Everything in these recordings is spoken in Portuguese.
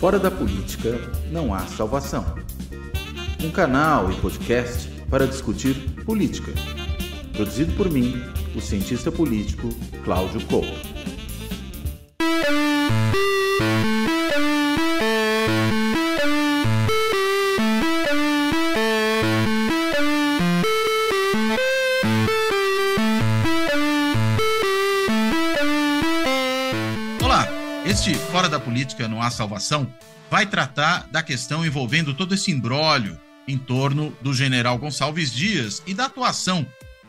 Fora da política não há salvação. Um canal e podcast para discutir política. Produzido por mim, o cientista político Cláudio Couto. política não há salvação, vai tratar da questão envolvendo todo esse imbróglio em torno do general Gonçalves Dias e da atuação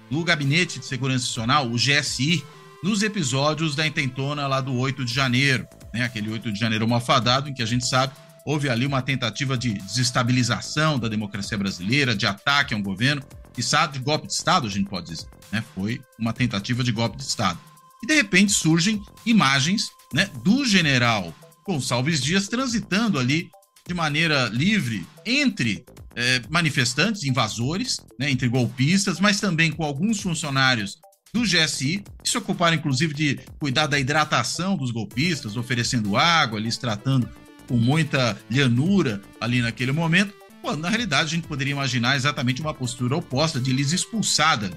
do Gabinete de Segurança Nacional, o GSI, nos episódios da intentona lá do 8 de janeiro, né? aquele 8 de janeiro malfadado em que a gente sabe houve ali uma tentativa de desestabilização da democracia brasileira, de ataque a um governo, e de golpe de Estado, a gente pode dizer. Né? Foi uma tentativa de golpe de Estado. E de repente surgem imagens né, do general Gonçalves Dias transitando ali de maneira livre entre é, manifestantes, invasores, né, entre golpistas, mas também com alguns funcionários do GSI, que se ocuparam inclusive de cuidar da hidratação dos golpistas, oferecendo água, eles tratando com muita lianura ali naquele momento, quando na realidade a gente poderia imaginar exatamente uma postura oposta de lhes expulsada.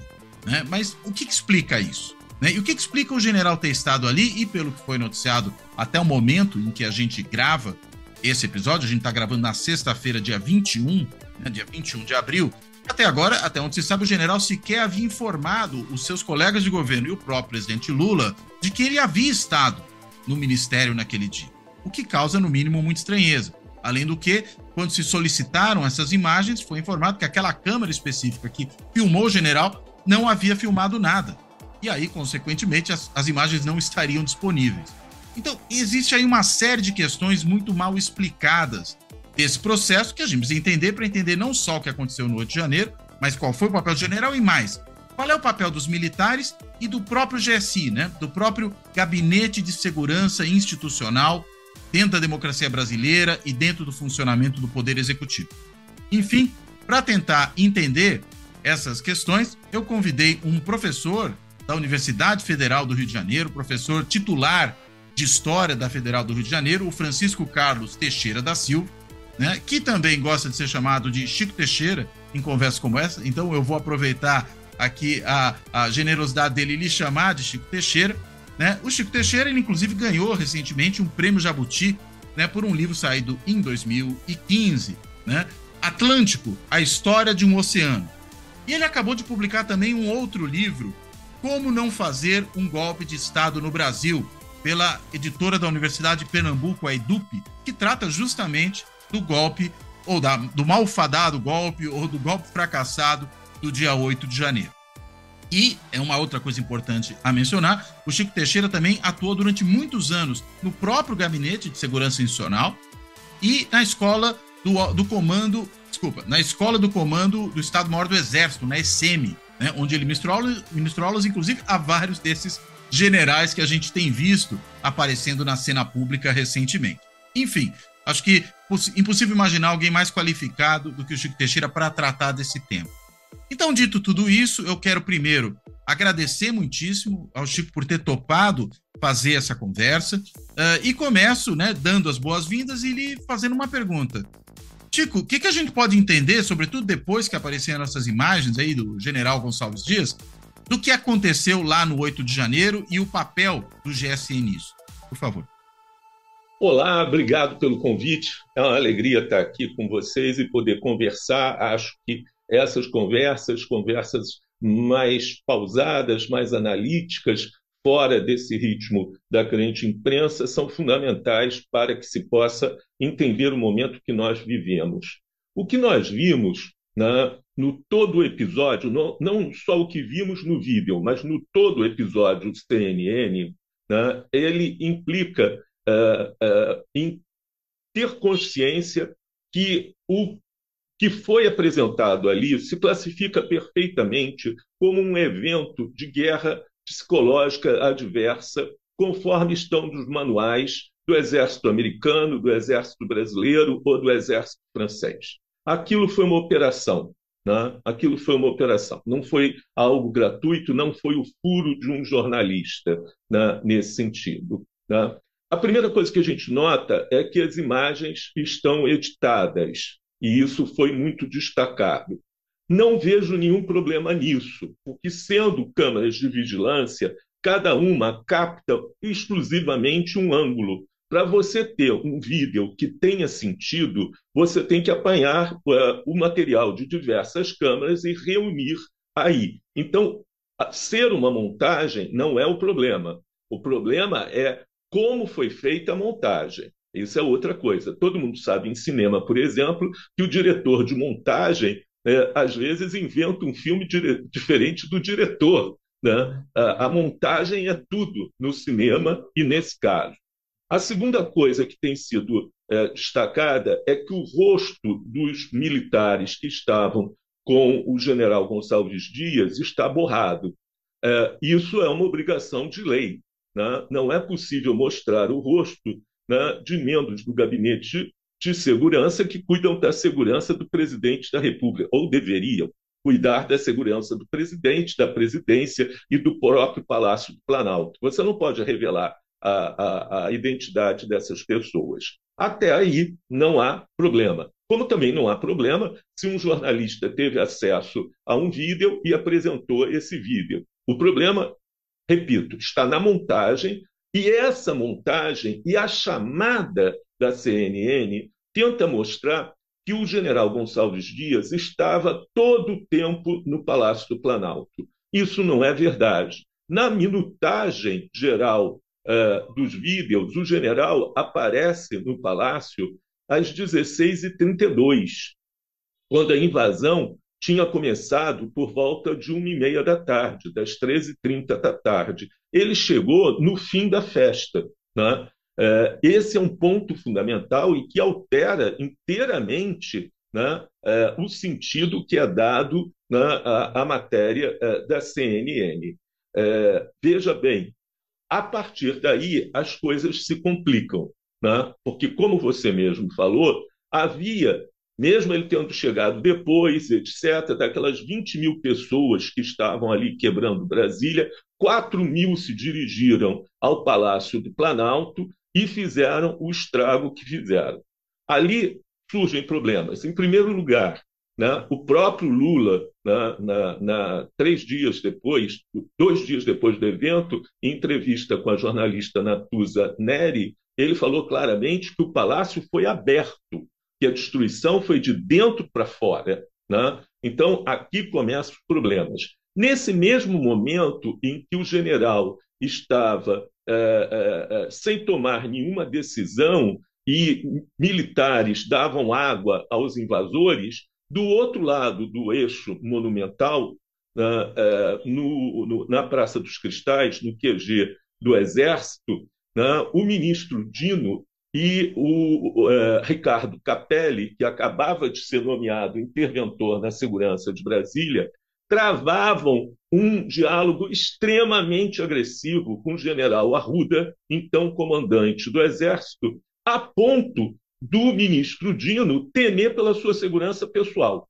Né? Mas o que, que explica isso? Né? E o que, que explica o general ter estado ali e, pelo que foi noticiado até o momento em que a gente grava esse episódio, a gente está gravando na sexta-feira, dia 21, né? dia 21 de abril. Até agora, até onde se sabe, o general sequer havia informado os seus colegas de governo e o próprio presidente Lula de que ele havia estado no ministério naquele dia, o que causa, no mínimo, muita estranheza. Além do que, quando se solicitaram essas imagens, foi informado que aquela câmera específica que filmou o general não havia filmado nada e aí, consequentemente, as, as imagens não estariam disponíveis. Então, existe aí uma série de questões muito mal explicadas desse processo que a gente precisa entender para entender não só o que aconteceu no 8 de janeiro, mas qual foi o papel do general e mais. Qual é o papel dos militares e do próprio GSI, né? do próprio Gabinete de Segurança Institucional dentro da democracia brasileira e dentro do funcionamento do Poder Executivo? Enfim, para tentar entender essas questões, eu convidei um professor da Universidade Federal do Rio de Janeiro, professor titular de História da Federal do Rio de Janeiro, o Francisco Carlos Teixeira da Silva, né, que também gosta de ser chamado de Chico Teixeira em conversas como essa, então eu vou aproveitar aqui a, a generosidade dele lhe chamar de Chico Teixeira. Né? O Chico Teixeira, ele inclusive ganhou recentemente um prêmio Jabuti né, por um livro saído em 2015, né? Atlântico, a história de um oceano. E ele acabou de publicar também um outro livro como não fazer um golpe de Estado no Brasil? Pela editora da Universidade de Pernambuco, a EDUP, que trata justamente do golpe, ou da, do malfadado golpe, ou do golpe fracassado do dia 8 de janeiro. E é uma outra coisa importante a mencionar: o Chico Teixeira também atuou durante muitos anos no próprio gabinete de segurança institucional e na escola do, do comando, desculpa, na escola do comando do Estado-Maior do Exército, na ECM, né, onde ele ministrou aulas, ministrou aulas, inclusive, a vários desses generais que a gente tem visto aparecendo na cena pública recentemente. Enfim, acho que impossível imaginar alguém mais qualificado do que o Chico Teixeira para tratar desse tema. Então, dito tudo isso, eu quero primeiro agradecer muitíssimo ao Chico por ter topado fazer essa conversa uh, e começo né, dando as boas-vindas e lhe fazendo uma pergunta. Tico, o que, que a gente pode entender, sobretudo depois que apareceram essas imagens aí do general Gonçalves Dias, do que aconteceu lá no 8 de janeiro e o papel do GSI nisso? Por favor. Olá, obrigado pelo convite. É uma alegria estar aqui com vocês e poder conversar. Acho que essas conversas, conversas mais pausadas, mais analíticas, fora desse ritmo da grande imprensa são fundamentais para que se possa entender o momento que nós vivemos. O que nós vimos né, no todo o episódio, não, não, só o que vimos no vídeo, mas no todo o episódio do CNN, né, ele implica uh, uh, em ter consciência que o que foi apresentado ali se classifica perfeitamente como um evento de guerra psicológica adversa, conforme estão nos manuais do exército americano, do exército brasileiro ou do exército francês. Aquilo foi uma operação, né? aquilo foi uma operação, não foi algo gratuito, não foi o furo de um jornalista né? nesse sentido. Né? A primeira coisa que a gente nota é que as imagens estão editadas, e isso foi muito destacado. Não vejo nenhum problema nisso, porque sendo câmaras de vigilância, cada uma capta exclusivamente um ângulo. Para você ter um vídeo que tenha sentido, você tem que apanhar uh, o material de diversas câmaras e reunir aí. Então, ser uma montagem não é o problema. O problema é como foi feita a montagem. Isso é outra coisa. Todo mundo sabe em cinema, por exemplo, que o diretor de montagem é, às vezes inventa um filme diferente do diretor. Né? A, a montagem é tudo no cinema e nesse caso. A segunda coisa que tem sido é, destacada é que o rosto dos militares que estavam com o general Gonçalves Dias está borrado. É, isso é uma obrigação de lei. Né? Não é possível mostrar o rosto né, de membros do gabinete de segurança que cuidam da segurança do presidente da República, ou deveriam cuidar da segurança do presidente, da presidência e do próprio Palácio do Planalto. Você não pode revelar a, a, a identidade dessas pessoas. Até aí não há problema. Como também não há problema se um jornalista teve acesso a um vídeo e apresentou esse vídeo. O problema, repito, está na montagem e essa montagem e a chamada da CNN tenta mostrar que o general Gonçalves Dias estava todo o tempo no Palácio do Planalto. Isso não é verdade. Na minutagem geral uh, dos vídeos, o general aparece no palácio às 16h32, quando a invasão tinha começado por volta de 1 e meia da tarde, das 13h30 da tarde. Ele chegou no fim da festa. Né? É, esse é um ponto fundamental e que altera inteiramente né, é, o sentido que é dado né, à, matéria é, da CNN. veja bem, a partir daí as coisas se complicam, né, porque, como você mesmo falou, havia, mesmo ele tendo chegado depois, etc., daquelas 20 mil pessoas que estavam ali quebrando Brasília, 4 mil se dirigiram ao Palácio do Planalto, e fizeram o estrago que fizeram. Ali surgem problemas. Em primeiro lugar, né, o próprio Lula, né, na, na, três dias depois, dois dias depois do evento, em entrevista com a jornalista Natuza Neri, ele falou claramente que o palácio foi aberto, que a destruição foi de dentro para fora. Né? Então, aqui começam os problemas. Nesse mesmo momento em que o general estava uh, uh, sem tomar nenhuma decisão e militares davam água aos invasores, do outro lado do eixo monumental, no, no, na Praça dos Cristais, no QG do Exército, né, o ministro Dino e o uh, Ricardo Capelli, que acabava de ser nomeado interventor na segurança de Brasília, travavam um diálogo extremamente agressivo com o general Arruda, então comandante do Exército, a ponto do ministro Dino temer pela sua segurança pessoal,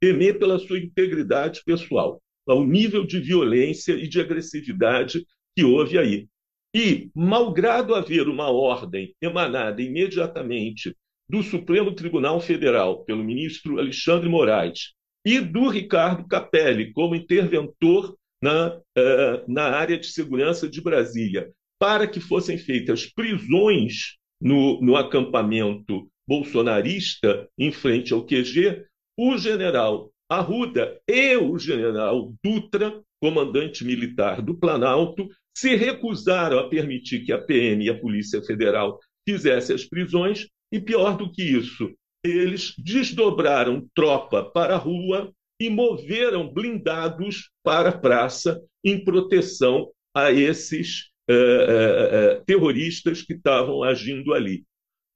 temer pela sua integridade pessoal, ao nível de violência e de agressividade que houve aí. E, malgrado haver uma ordem emanada imediatamente do Supremo Tribunal Federal pelo ministro Alexandre Moraes, e do Ricardo Capelli como interventor na, eh, na área de segurança de Brasília, para que fossem feitas prisões no, no acampamento bolsonarista em frente ao QG, o general Arruda e o general Dutra, comandante militar do Planalto, se recusaram a permitir que a PM e a Polícia Federal fizessem as prisões, e pior do que isso, eles desdobraram tropa para a rua e moveram blindados para a praça em proteção a esses uh, uh, terroristas que estavam agindo ali.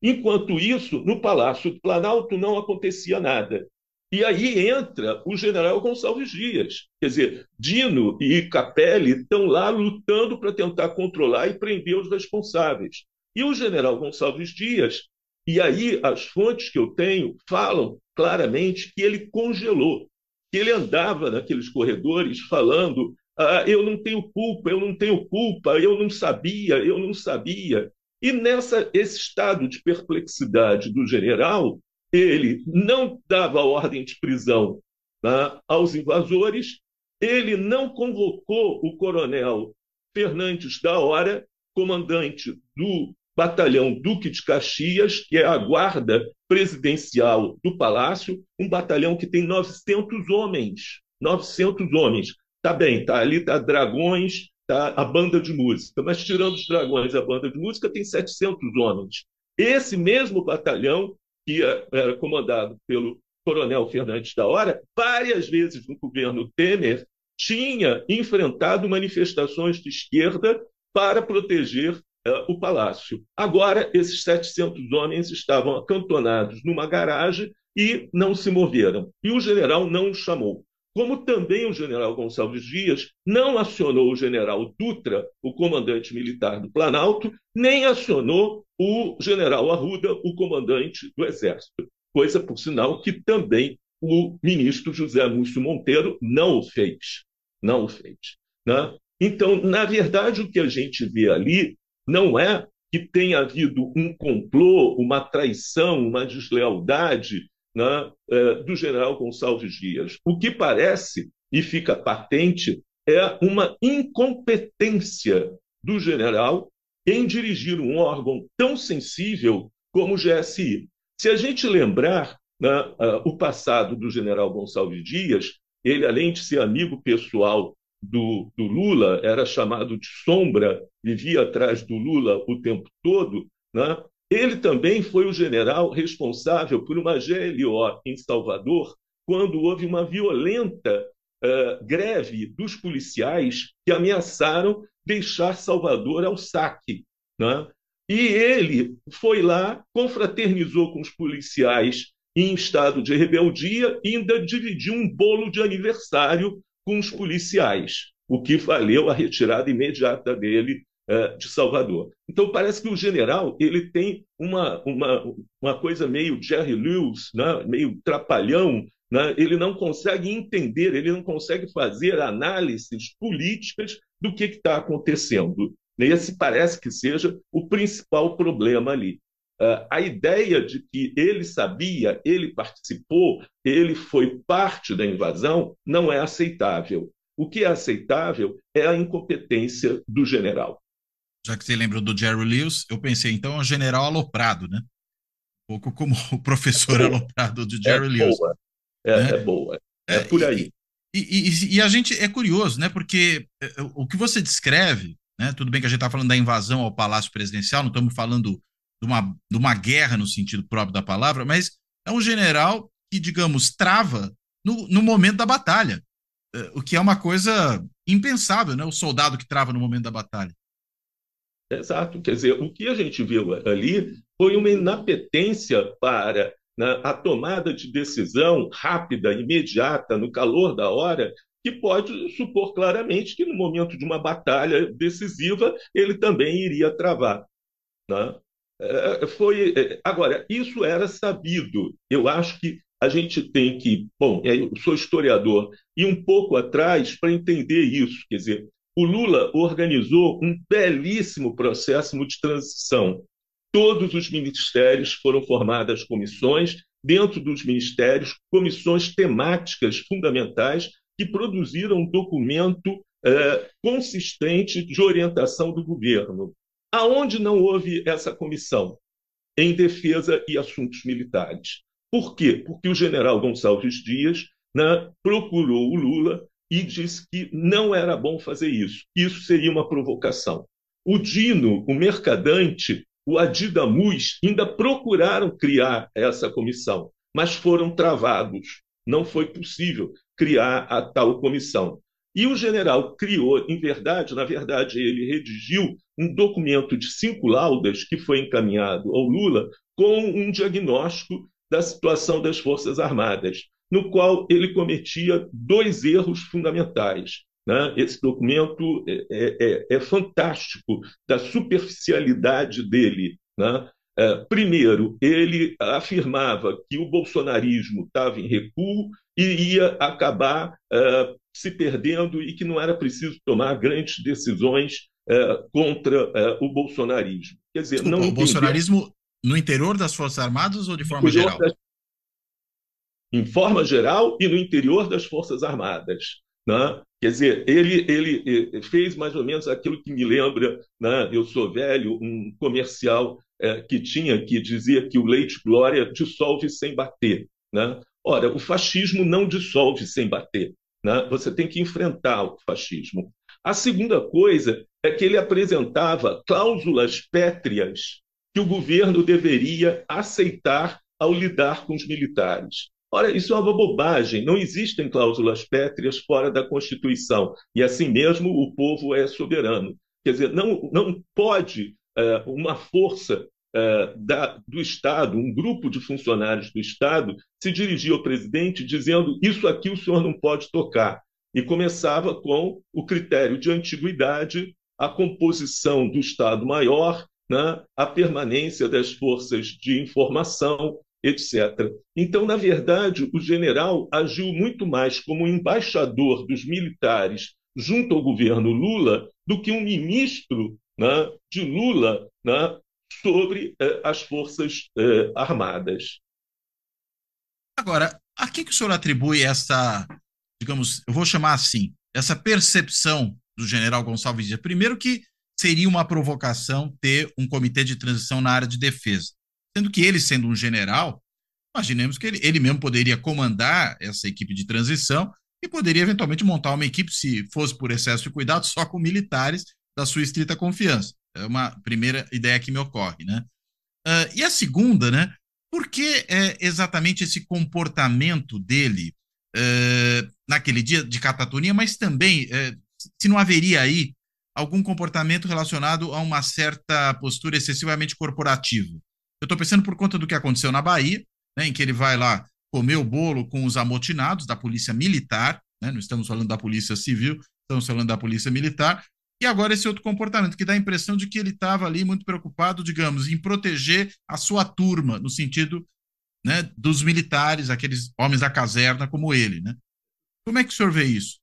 Enquanto isso, no Palácio do Planalto não acontecia nada. E aí entra o general Gonçalves Dias. Quer dizer, Dino e Capelli estão lá lutando para tentar controlar e prender os responsáveis. E o general Gonçalves Dias e aí as fontes que eu tenho falam claramente que ele congelou, que ele andava naqueles corredores falando: ah, eu não tenho culpa, eu não tenho culpa, eu não sabia, eu não sabia. E nessa esse estado de perplexidade do general, ele não dava ordem de prisão né, aos invasores, ele não convocou o coronel Fernandes da Hora, comandante do Batalhão Duque de Caxias, que é a guarda presidencial do Palácio, um batalhão que tem 900 homens. 900 homens. Tá bem, tá ali tá dragões, tá a banda de música, mas tirando os dragões, a banda de música tem 700 homens. Esse mesmo batalhão que é, era comandado pelo Coronel Fernandes da Hora, várias vezes no governo Temer tinha enfrentado manifestações de esquerda para proteger eh, o palácio. Agora, esses 700 homens estavam acantonados numa garagem e não se moveram. E o general não os chamou. Como também o general Gonçalves Dias não acionou o general Dutra, o comandante militar do Planalto, nem acionou o general Arruda, o comandante do Exército. Coisa, por sinal, que também o ministro José Múcio Monteiro não o fez. Não o fez. Né? Então, na verdade, o que a gente vê ali não é que tenha havido um complô, uma traição, uma deslealdade né, é, do general Gonçalves Dias. O que parece e fica patente é uma incompetência do general em dirigir um órgão tão sensível como o GSI. Se a gente lembrar né, o passado do general Gonçalves Dias, ele, além de ser amigo pessoal do, do, Lula, era chamado de sombra, vivia atrás do Lula o tempo todo, né? ele também foi o general responsável por uma GLO em Salvador, quando houve uma violenta uh, greve dos policiais que ameaçaram deixar Salvador ao saque. Né? E ele foi lá, confraternizou com os policiais em estado de rebeldia e ainda dividiu um bolo de aniversário com os policiais, o que valeu a retirada imediata dele uh, de Salvador. Então parece que o general ele tem uma, uma, uma coisa meio Jerry Lewis, né? meio trapalhão, né? ele não consegue entender, ele não consegue fazer análises políticas do que está acontecendo. Esse parece que seja o principal problema ali. Uh, a ideia de que ele sabia, ele participou, ele foi parte da invasão, não é aceitável. O que é aceitável é a incompetência do general. Já que você lembrou do Jerry Lewis, eu pensei, então, é o general aloprado, né? Um pouco como o professor é aloprado de é Jerry é Lewis. Boa. É, né? é boa, é, é por aí. E, e, e, a gente é curioso, né? Porque é, é, o que você descreve, né? Tudo bem que a gente está falando da invasão ao Palácio Presidencial, não estamos falando de uma, de uma guerra no sentido próprio da palavra, mas é um general que, digamos, trava no, no momento da batalha, eh, o que é uma coisa impensável, né? O soldado que trava no momento da batalha. Exato, quer dizer, o que a gente viu ali foi uma inapetência para né, a tomada de decisão rápida, imediata, no calor da hora, que pode supor claramente que no momento de uma batalha decisiva ele também iria travar. Né? Eh, foi eh, agora isso era sabido. Eu acho que a gente tem que, bom, eu sou historiador e um pouco atrás para entender isso, quer dizer, o Lula organizou um belíssimo processo de transição. Todos os ministérios foram formadas comissões, dentro dos ministérios, comissões temáticas fundamentais que produziram um documento é, consistente de orientação do governo. Aonde não houve essa comissão? Em defesa e assuntos militares. Por quê? Porque o general Gonçalves Dias né, procurou o Lula e disse que não era bom fazer isso. Isso seria uma provocação. O Dino, o mercadante, o Adidamus ainda procuraram criar essa comissão, mas foram travados. Não foi possível criar a tal comissão. E o general criou, em verdade, na verdade, ele redigiu um documento de cinco laudas que foi encaminhado ao Lula com um diagnóstico da situação das Forças Armadas, no qual ele cometia dois erros fundamentais. Né? Esse documento é, é, é, é fantástico da superficialidade dele. Né? É, primeiro, ele afirmava que o bolsonarismo estava em recuo e ia acabar é, se perdendo e que não era preciso tomar grandes decisões eh, contra eh, o bolsonarismo. Quer dizer, Desculpa, não o bolsonarismo no interior das Forças Armadas ou de forma geral? Das... Em forma geral e no interior das Forças Armadas. Né? Quer dizer, ele, ele eh, fez mais ou menos aquilo que me lembra, né? eu sou velho, um comercial que tinha, que dizia que o leite glória dissolve sem bater. Né? Ora, o fascismo não dissolve sem bater. Né? Você tem que enfrentar o fascismo. A segunda coisa é que ele apresentava cláusulas pétreas que o governo deveria aceitar ao lidar com os militares. Ora, isso é uma bobagem. Não existem cláusulas pétreas fora da Constituição. E assim mesmo o povo é soberano. Quer dizer, não, não pode é, uma força eh, da, do Estado, um grupo de funcionários do Estado, se dirigia ao presidente dizendo: Isso aqui o senhor não pode tocar. E começava com o critério de antiguidade, a composição do Estado-Maior, né, a permanência das forças de informação, etc. Então, na verdade, o general agiu muito mais como embaixador dos militares junto ao governo Lula do que um ministro né, de Lula né, sobre eh, as Forças eh, Armadas. Agora, a que, que o senhor atribui essa, digamos, eu vou chamar assim, essa percepção do general Gonçalves Dias? Primeiro que seria uma provocação ter um comitê de transição na área de defesa, sendo que ele, sendo um general, imaginemos que ele, ele mesmo poderia comandar essa equipe de transição e poderia eventualmente montar uma equipe, se fosse por excesso de cuidado, só com militares da sua estrita confiança. É uma primeira ideia que me ocorre, né? Uh, e a segunda, né? Por que é, exatamente esse comportamento dele uh, naquele dia de catatonia, mas também uh, se não haveria aí algum comportamento relacionado a uma certa postura excessivamente corporativa? Eu estou pensando por conta do que aconteceu na Bahia, né, em que ele vai lá comer o bolo com os amotinados da polícia militar, né, não estamos falando da polícia civil, estamos falando da polícia militar, e agora esse outro comportamento, que dá a impressão de que ele estava ali muito preocupado, digamos, em proteger a sua turma, no sentido né, dos militares, aqueles homens da caserna como ele. Né? Como é que o senhor vê isso?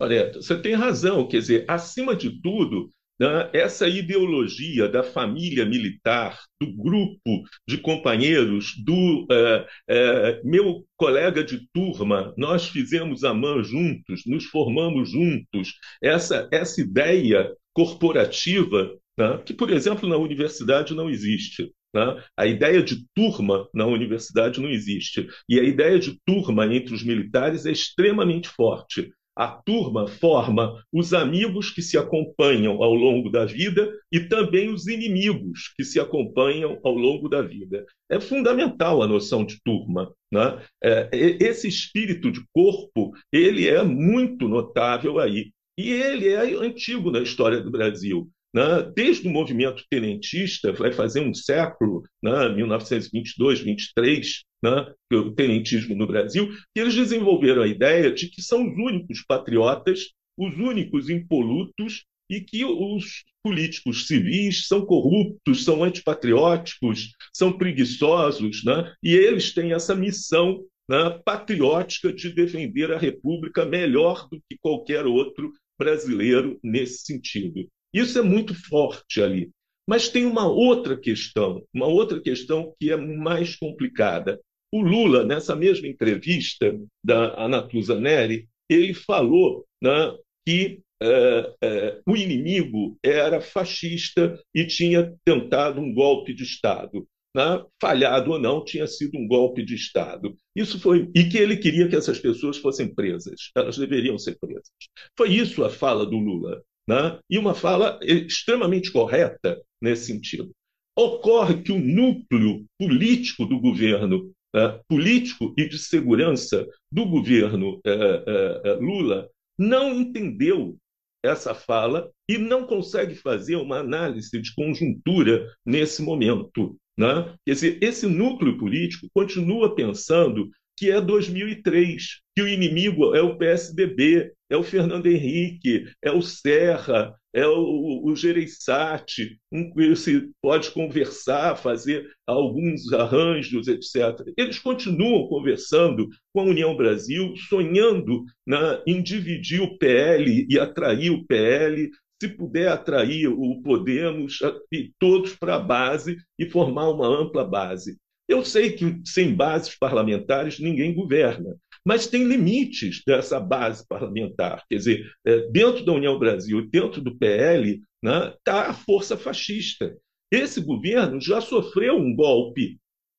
Olha, você tem razão. Quer dizer, acima de tudo, ah, essa ideologia da família militar, do grupo de companheiros, do eh, eh, meu colega de turma, nós fizemos a mão juntos, nos formamos juntos, essa, essa ideia corporativa, né, que, por exemplo, na universidade não existe. Né? A ideia de turma na universidade não existe. E a ideia de turma entre os militares é extremamente forte. A turma forma os amigos que se acompanham ao longo da vida e também os inimigos que se acompanham ao longo da vida. É fundamental a noção de turma. Né? É, esse espírito de corpo ele é muito notável aí. E ele é antigo na história do Brasil né, desde o movimento tenentista, vai fazer um século, né, 1922, 23, né, é o tenentismo no Brasil, que eles desenvolveram a ideia de que são os únicos patriotas, os únicos impolutos e que os políticos civis são corruptos, são antipatrióticos, são preguiçosos, né? e eles têm essa missão né, patriótica de defender a República melhor do que qualquer outro brasileiro nesse sentido. Isso é muito forte ali. Mas tem uma outra questão, uma outra questão que é mais complicada. O Lula, nessa mesma entrevista da Anatusa Neri, ele falou né, que é, é, o inimigo era fascista e tinha tentado um golpe de Estado. Né? Falhado ou não, tinha sido um golpe de Estado. Isso foi E que ele queria que essas pessoas fossem presas. Elas deveriam ser presas. Foi isso a fala do Lula né? e uma fala extremamente correta nesse sentido. Ocorre que o núcleo político do governo, né, político e de segurança do governo é, é, é, Lula, não entendeu essa fala e não consegue fazer uma análise de conjuntura nesse momento. Né? Quer dizer, esse núcleo político continua pensando que é 2003, que o inimigo é o PSDB, é o Fernando Henrique, é o Serra, é o, o Gereissati, um se pode conversar, fazer alguns arranjos, etc. Eles continuam conversando com a União Brasil, sonhando na né, em dividir o PL e atrair o PL, se puder atrair o Podemos e todos para a base e formar uma ampla base. Eu sei que sem bases parlamentares ninguém governa, mas tem limites dessa base parlamentar. Quer dizer, é, dentro da União Brasil e dentro do PL está né, tá a força fascista. Esse governo já sofreu um golpe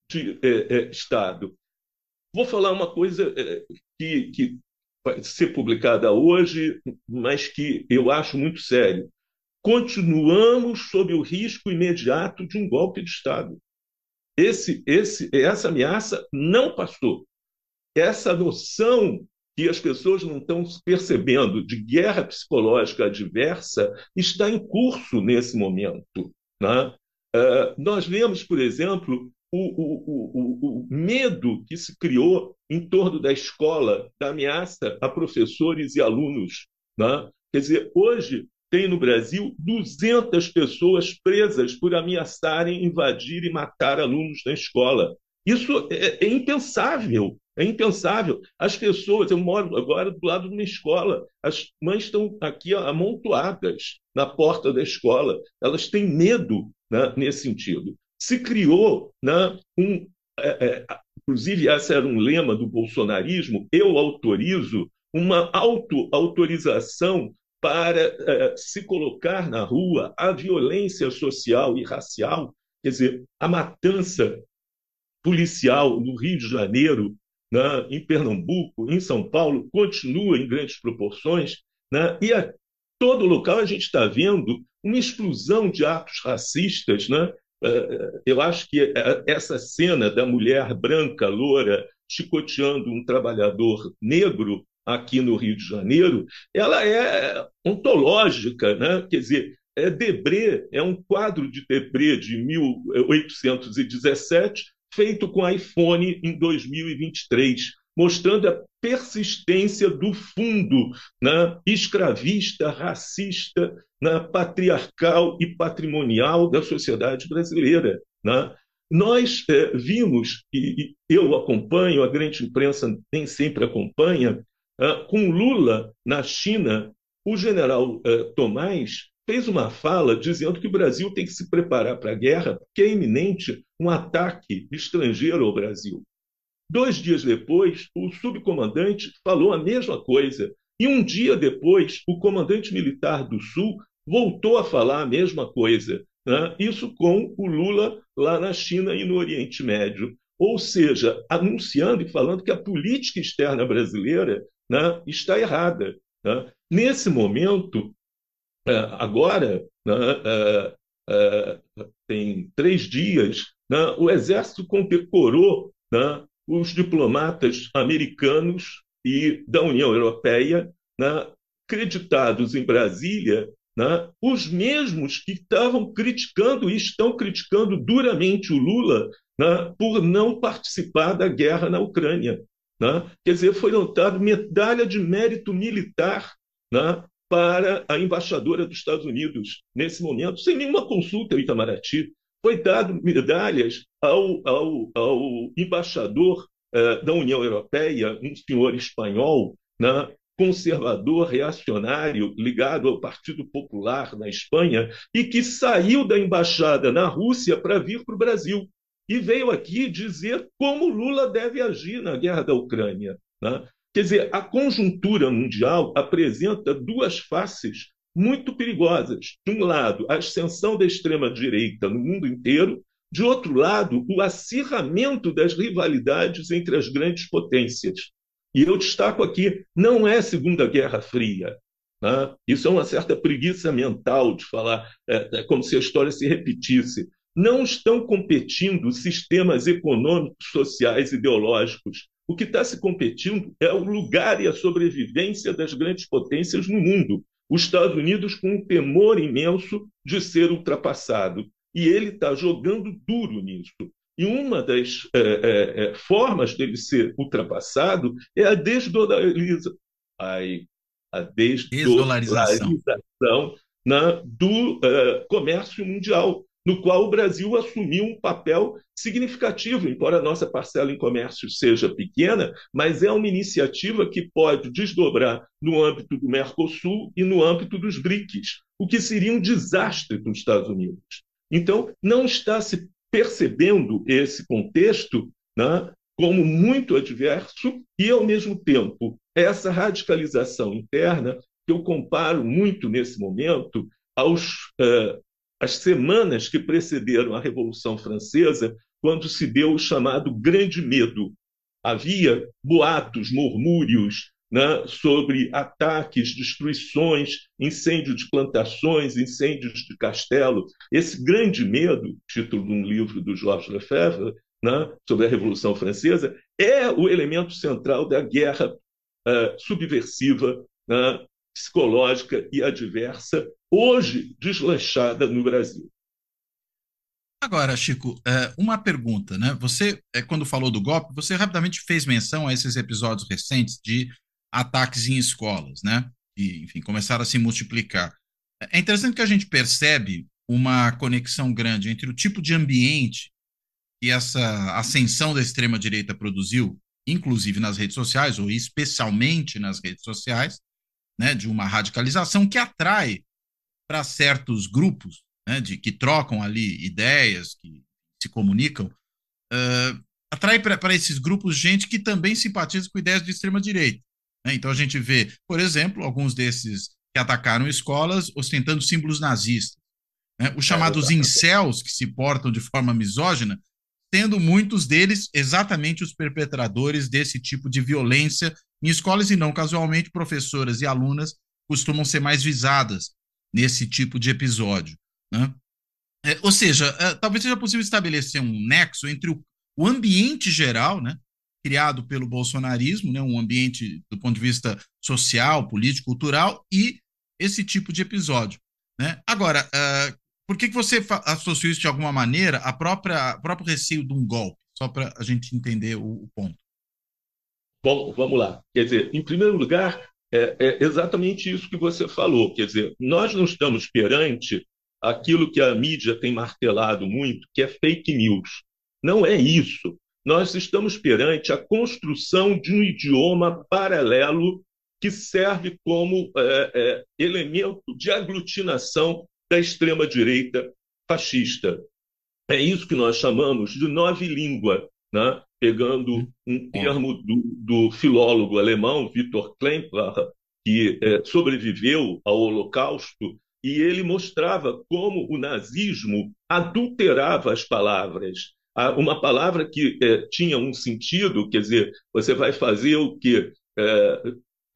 de é, é, Estado. Vou falar uma coisa é, que, que vai ser publicada hoje, mas que eu acho muito sério. Continuamos sob o risco imediato de um golpe de Estado. Esse, esse, essa ameaça não passou. Essa noção que as pessoas não estão percebendo de guerra psicológica adversa está em curso nesse momento. Né? Uh, nós vemos, por exemplo, o, o, o, o, medo que se criou em torno da escola, da ameaça a professores e alunos. Né? Quer dizer, hoje tem no Brasil 200 pessoas presas por ameaçarem invadir e matar alunos na escola. Isso é, é, é impensável. É impensável. As pessoas, eu moro agora do lado de uma escola, as mães estão aqui amontoadas na porta da escola, elas têm medo né, nesse sentido. Se criou né, um. É, é, inclusive, esse era um lema do bolsonarismo: eu autorizo uma auto-autorização para uh, se colocar na rua a violência social e racial, quer dizer, a matança policial no Rio de Janeiro, né, em Pernambuco, em São Paulo, continua em grandes proporções, né, e a todo local a gente está vendo uma explosão de atos racistas. Né? Uh, eu acho que essa cena da mulher branca, loura, chicoteando um trabalhador negro, aqui no Rio de Janeiro, ela é ontológica, né? quer dizer, é Debré, é um quadro de Debré de 1817, é, feito com iPhone em 2023, mostrando a persistência do fundo né, escravista, racista, né, patriarcal e patrimonial da sociedade brasileira. Né? Nós é, vimos, e, e eu acompanho, a grande imprensa nem sempre acompanha, ah, com Lula na China, o general uh, Tomás fez uma fala dizendo que o Brasil tem que se preparar para a guerra, porque é iminente um ataque estrangeiro ao Brasil. Dois dias depois, o subcomandante falou a mesma coisa. E um dia depois, o comandante militar do Sul voltou a falar a mesma coisa. Né? Isso com o Lula lá na China e no Oriente Médio ou seja, anunciando e falando que a política externa brasileira né, está errada. Né? Nesse momento, é, agora, né, é, é, tem três dias, né, o Exército condecorou né, os diplomatas americanos e da União Europeia, acreditados em Brasília, né? os mesmos que estavam criticando e estão criticando duramente o Lula né? por não participar da guerra na Ucrânia. Né? Quer dizer, foi notado medalha de mérito militar né, para a embaixadora dos Estados Unidos nesse momento, sem nenhuma consulta ao Itamaraty. Foi dado medalhas ao, ao, ao embaixador eh, da União Europeia, um senhor espanhol, né, conservador reacionário ligado ao Partido Popular na Espanha e que saiu da embaixada na Rússia para vir para o Brasil e veio aqui dizer como Lula deve agir na guerra da Ucrânia. Né? Quer dizer, a conjuntura mundial apresenta duas faces muito perigosas. De um lado, a ascensão da extrema-direita no mundo inteiro, de outro lado, o acirramento das rivalidades entre as grandes potências. E eu destaco aqui: não é Segunda Guerra Fria. Né? Isso é uma certa preguiça mental de falar, é, é como se a história se repetisse não estão competindo sistemas econômicos, sociais, ideológicos. O que está se competindo é o lugar e a sobrevivência das grandes potências no mundo. Os Estados Unidos com um temor imenso de ser ultrapassado. E ele está jogando duro nisso. E uma das é, é, é formas dele ser ultrapassado é a desdolarização, a desdolarização. desdolarização do é, comércio mundial no qual o Brasil assumiu um papel significativo, embora a nossa parcela em comércio seja pequena, mas é uma iniciativa que pode desdobrar no âmbito do Mercosul e no âmbito dos BRICS, o que seria um desastre para os Estados Unidos. Então, não está se percebendo esse contexto né, como muito adverso e, ao mesmo tempo, essa radicalização interna, que eu comparo muito nesse momento aos uh, as semanas que precederam a Revolução Francesa, quando se deu o chamado Grande Medo. Havia boatos, murmúrios né, sobre ataques, destruições, incêndios de plantações, incêndios de castelo. Esse Grande Medo, título de um livro do Georges Lefebvre, né, sobre a Revolução Francesa, é o elemento central da guerra uh, subversiva, né, psicológica e adversa hoje desleixada no Brasil. Agora, Chico, é, uma pergunta, né? Você, é, quando falou do golpe, você rapidamente fez menção a esses episódios recentes de ataques em escolas, né? Que, enfim, começaram a se multiplicar. É interessante que a gente percebe uma conexão grande entre o tipo de ambiente que essa ascensão da extrema-direita produziu, inclusive nas redes sociais, ou especialmente nas redes sociais, né, de uma radicalização que atrai para certos grupos né, de que trocam ali ideias, que se comunicam, uh, atrai para esses grupos gente que também simpatiza com ideias de extrema-direita. Né? Então a gente vê, por exemplo, alguns desses que atacaram escolas ostentando símbolos nazistas. Né? Os é chamados é incels, que se portam de forma misógina, tendo muitos deles exatamente os perpetradores desse tipo de violência em escolas e não casualmente professoras e alunas costumam ser mais visadas nesse tipo de episódio. Né? É, ou seja, é, talvez seja possível estabelecer um nexo entre o, o ambiente geral, né, criado pelo bolsonarismo, né, um ambiente do ponto de vista social, político, cultural, e esse tipo de episódio. Né? Agora, é, por que, que você associou isso de alguma maneira à própria, ao próprio receio de um golpe? Só para a gente entender o, o ponto. Bom, vamos lá. Quer dizer, em primeiro lugar, é, é exatamente isso que você falou. Quer dizer, nós não estamos perante aquilo que a mídia tem martelado muito, que é fake news. Não é isso. Nós estamos perante a construção de um idioma paralelo que serve como é, é, elemento de aglutinação da extrema-direita fascista. É isso que nós chamamos de nove língua. Né? pegando hum. um termo do, do filólogo alemão Viktor Kleinplara, que é, sobreviveu ao Holocausto, e ele mostrava como o nazismo adulterava as palavras. Ah, uma palavra que é, tinha um sentido, quer dizer, você vai fazer o que é,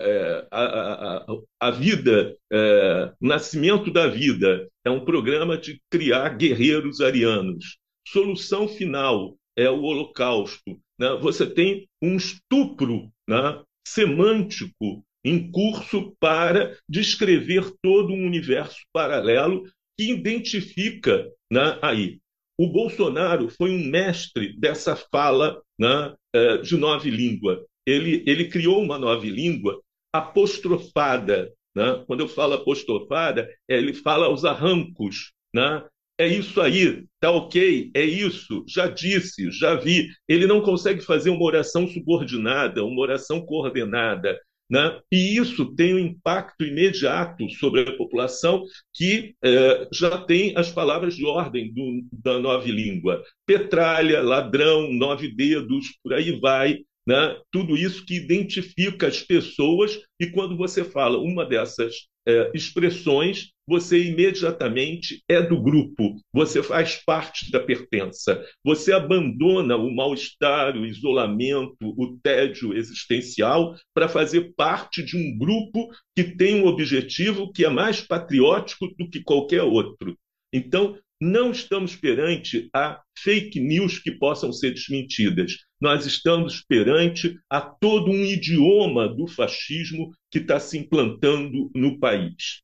é, a, a, a, vida, é, o nascimento da vida, é um programa de criar guerreiros arianos. Solução final, é o Holocausto. Né? Você tem um estupro né, semântico em curso para descrever todo um universo paralelo que identifica né, aí. O Bolsonaro foi um mestre dessa fala né, é, de nove língua. Ele, ele criou uma nova língua apostrofada. Né? Quando eu falo apostrofada, é, ele fala aos arrancos, né? é isso aí, tá ok, é isso, já disse, já vi. Ele não consegue fazer uma oração subordinada, uma oração coordenada. Né? E isso tem um impacto imediato sobre a população que eh, já tem as palavras de ordem do, da nova língua: petralha, ladrão, nove dedos, por aí vai. Né? Tudo isso que identifica as pessoas, e quando você fala uma dessas eh, expressões, você imediatamente é do grupo, você faz parte da pertença, você abandona o mal-estar, o isolamento, o tédio existencial para fazer parte de um grupo que tem um objetivo que é mais patriótico do que qualquer outro. Então, não estamos perante a fake news que possam ser desmentidas. Nós estamos perante a todo um idioma do fascismo que está se implantando no país.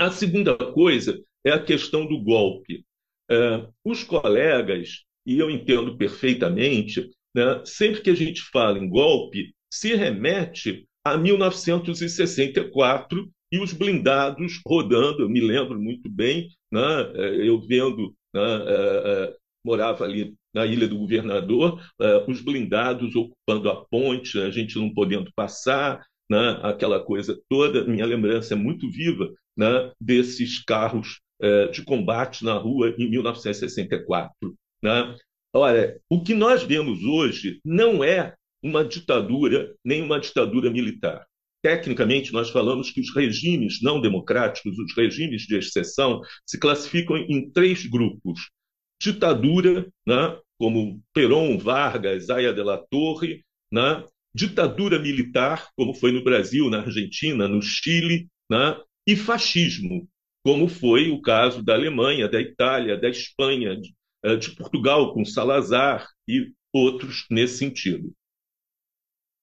A segunda coisa é a questão do golpe. É, os colegas, e eu entendo perfeitamente, né, sempre que a gente fala em golpe, se remete a 1964 e os blindados rodando. Eu me lembro muito bem, né, é, eu vendo, né, é, morava ali na Ilha do Governador, os blindados ocupando a ponte, a gente não podendo passar, né, aquela coisa toda. Minha lembrança é muito viva né, desses carros eh, de combate na rua em 1964. Né? Olha, o que nós vemos hoje não é uma ditadura, nem uma ditadura militar. Tecnicamente, nós falamos que os regimes não democráticos, os regimes de exceção, se classificam em três grupos: ditadura, né, como Perón, Vargas, Aya de la Torre, né, ditadura militar, como foi no Brasil, na Argentina, no Chile, né, e fascismo, como foi o caso da Alemanha, da Itália, da Espanha, de, eh, de Portugal com Salazar e outros nesse sentido.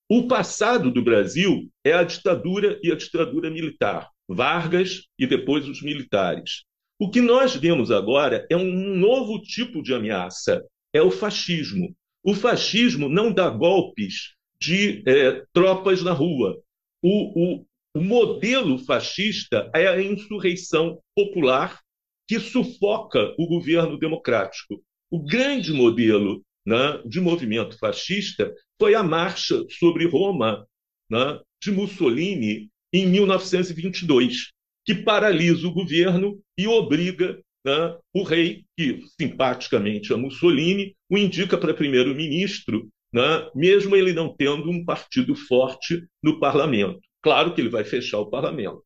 O passado do Brasil é a ditadura e a ditadura militar, Vargas e depois os militares. O que nós vemos agora é um novo tipo de ameaça, é o fascismo. O fascismo não dá golpes de é, tropas na rua. O, o, o modelo fascista é a insurreição popular que sufoca o governo democrático. O grande modelo né, de movimento fascista foi a marcha sobre Roma né, de Mussolini em 1922, que paralisa o governo e obriga né, o rei, que simpaticamente a é Mussolini, o indica para primeiro-ministro, né, mesmo ele não tendo um partido forte no parlamento. Claro que ele vai fechar o parlamento.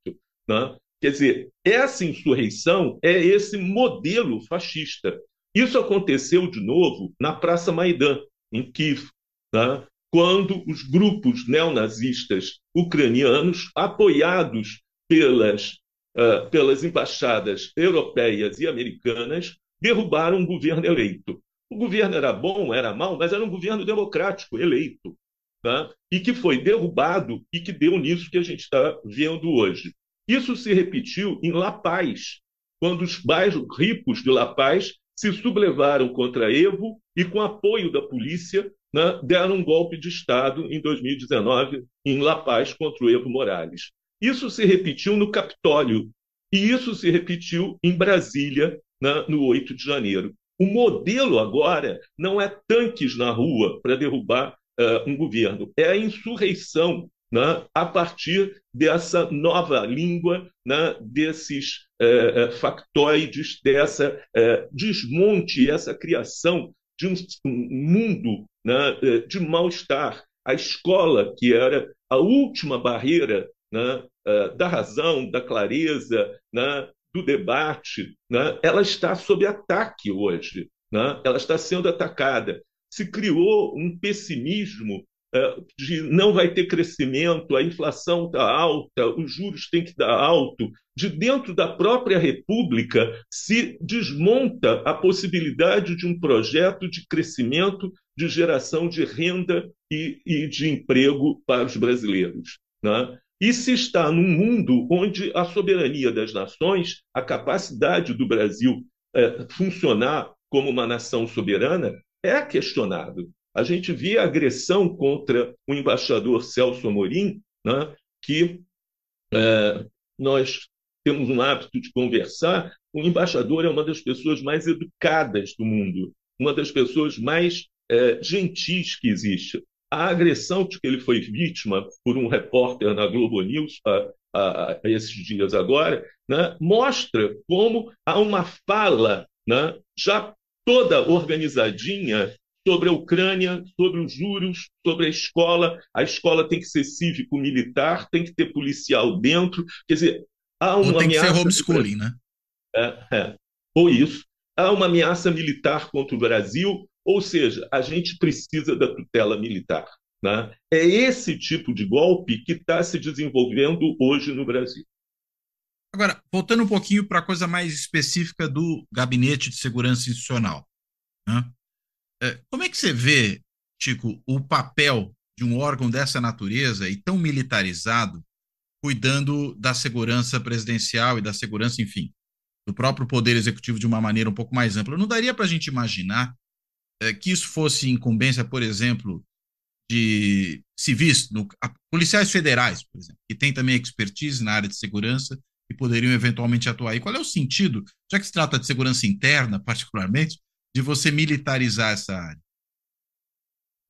Né? Quer dizer, essa insurreição é esse modelo fascista. Isso aconteceu de novo na Praça Maidan, em Kiev, né? quando os grupos neonazistas ucranianos, apoiados pelas, uh, pelas embaixadas europeias e americanas, derrubaram o governo eleito. O governo era bom, era mau, mas era um governo democrático, eleito tá? e que foi derrubado e que deu nisso que a gente está vendo hoje. Isso se repetiu em La Paz, quando os bairros ricos de La Paz se sublevaram contra Evo e, com apoio da polícia, né, deram um golpe de Estado em 2019 em La Paz contra o Evo Morales. Isso se repetiu no Capitólio e isso se repetiu em Brasília né, no 8 de janeiro. O modelo agora não é tanques na rua para derrubar uh, um governo. É a insurreição né, a partir dessa nova língua, né, desses uh, factoides, dessa uh, desmonte, essa criação de um, mundo né, de mal-estar. A escola, que era a última barreira né, da razão, da clareza, né, do debate, né, ela está sob ataque hoje. Né, ela está sendo atacada se criou um pessimismo é, de não vai ter crescimento, a inflação está alta, os juros têm que dar alto. De dentro da própria República se desmonta a possibilidade de um projeto de crescimento, de geração de renda e, e de emprego para os brasileiros. Né? E se está num mundo onde a soberania das nações, a capacidade do Brasil é, funcionar como uma nação soberana, é questionado. A gente via a agressão contra o embaixador Celso Amorim, né, que é, nós temos um hábito de conversar. O embaixador é uma das pessoas mais educadas do mundo, uma das pessoas mais é, gentis que existe. A agressão de que ele foi vítima por um repórter na Globo News a, a, a esses dias agora né, mostra como há uma fala né, já toda organizadinha sobre a Ucrânia, sobre os juros, sobre a escola. A escola tem que ser cívico-militar, tem que ter policial dentro. Quer dizer, há uma Ou tem ameaça. Tem que ser homeschooling, né? É, é. Ou isso. Há uma ameaça militar contra o Brasil, ou seja, a gente precisa da tutela militar. Né? É esse tipo de golpe que está se desenvolvendo hoje no Brasil. Agora, voltando um pouquinho para a coisa mais específica do Gabinete de Segurança Institucional. Né? É, como é que você vê, Tico, o papel de um órgão dessa natureza e tão militarizado cuidando da segurança presidencial e da segurança, enfim, do próprio poder executivo de uma maneira um pouco mais ampla. Não daria para a gente imaginar é, que isso fosse incumbência, por exemplo, de civis, no, a, policiais federais, por exemplo, que têm também expertise na área de segurança que poderiam eventualmente atuar. E qual é o sentido, já que se trata de segurança interna, particularmente, de você militarizar essa área?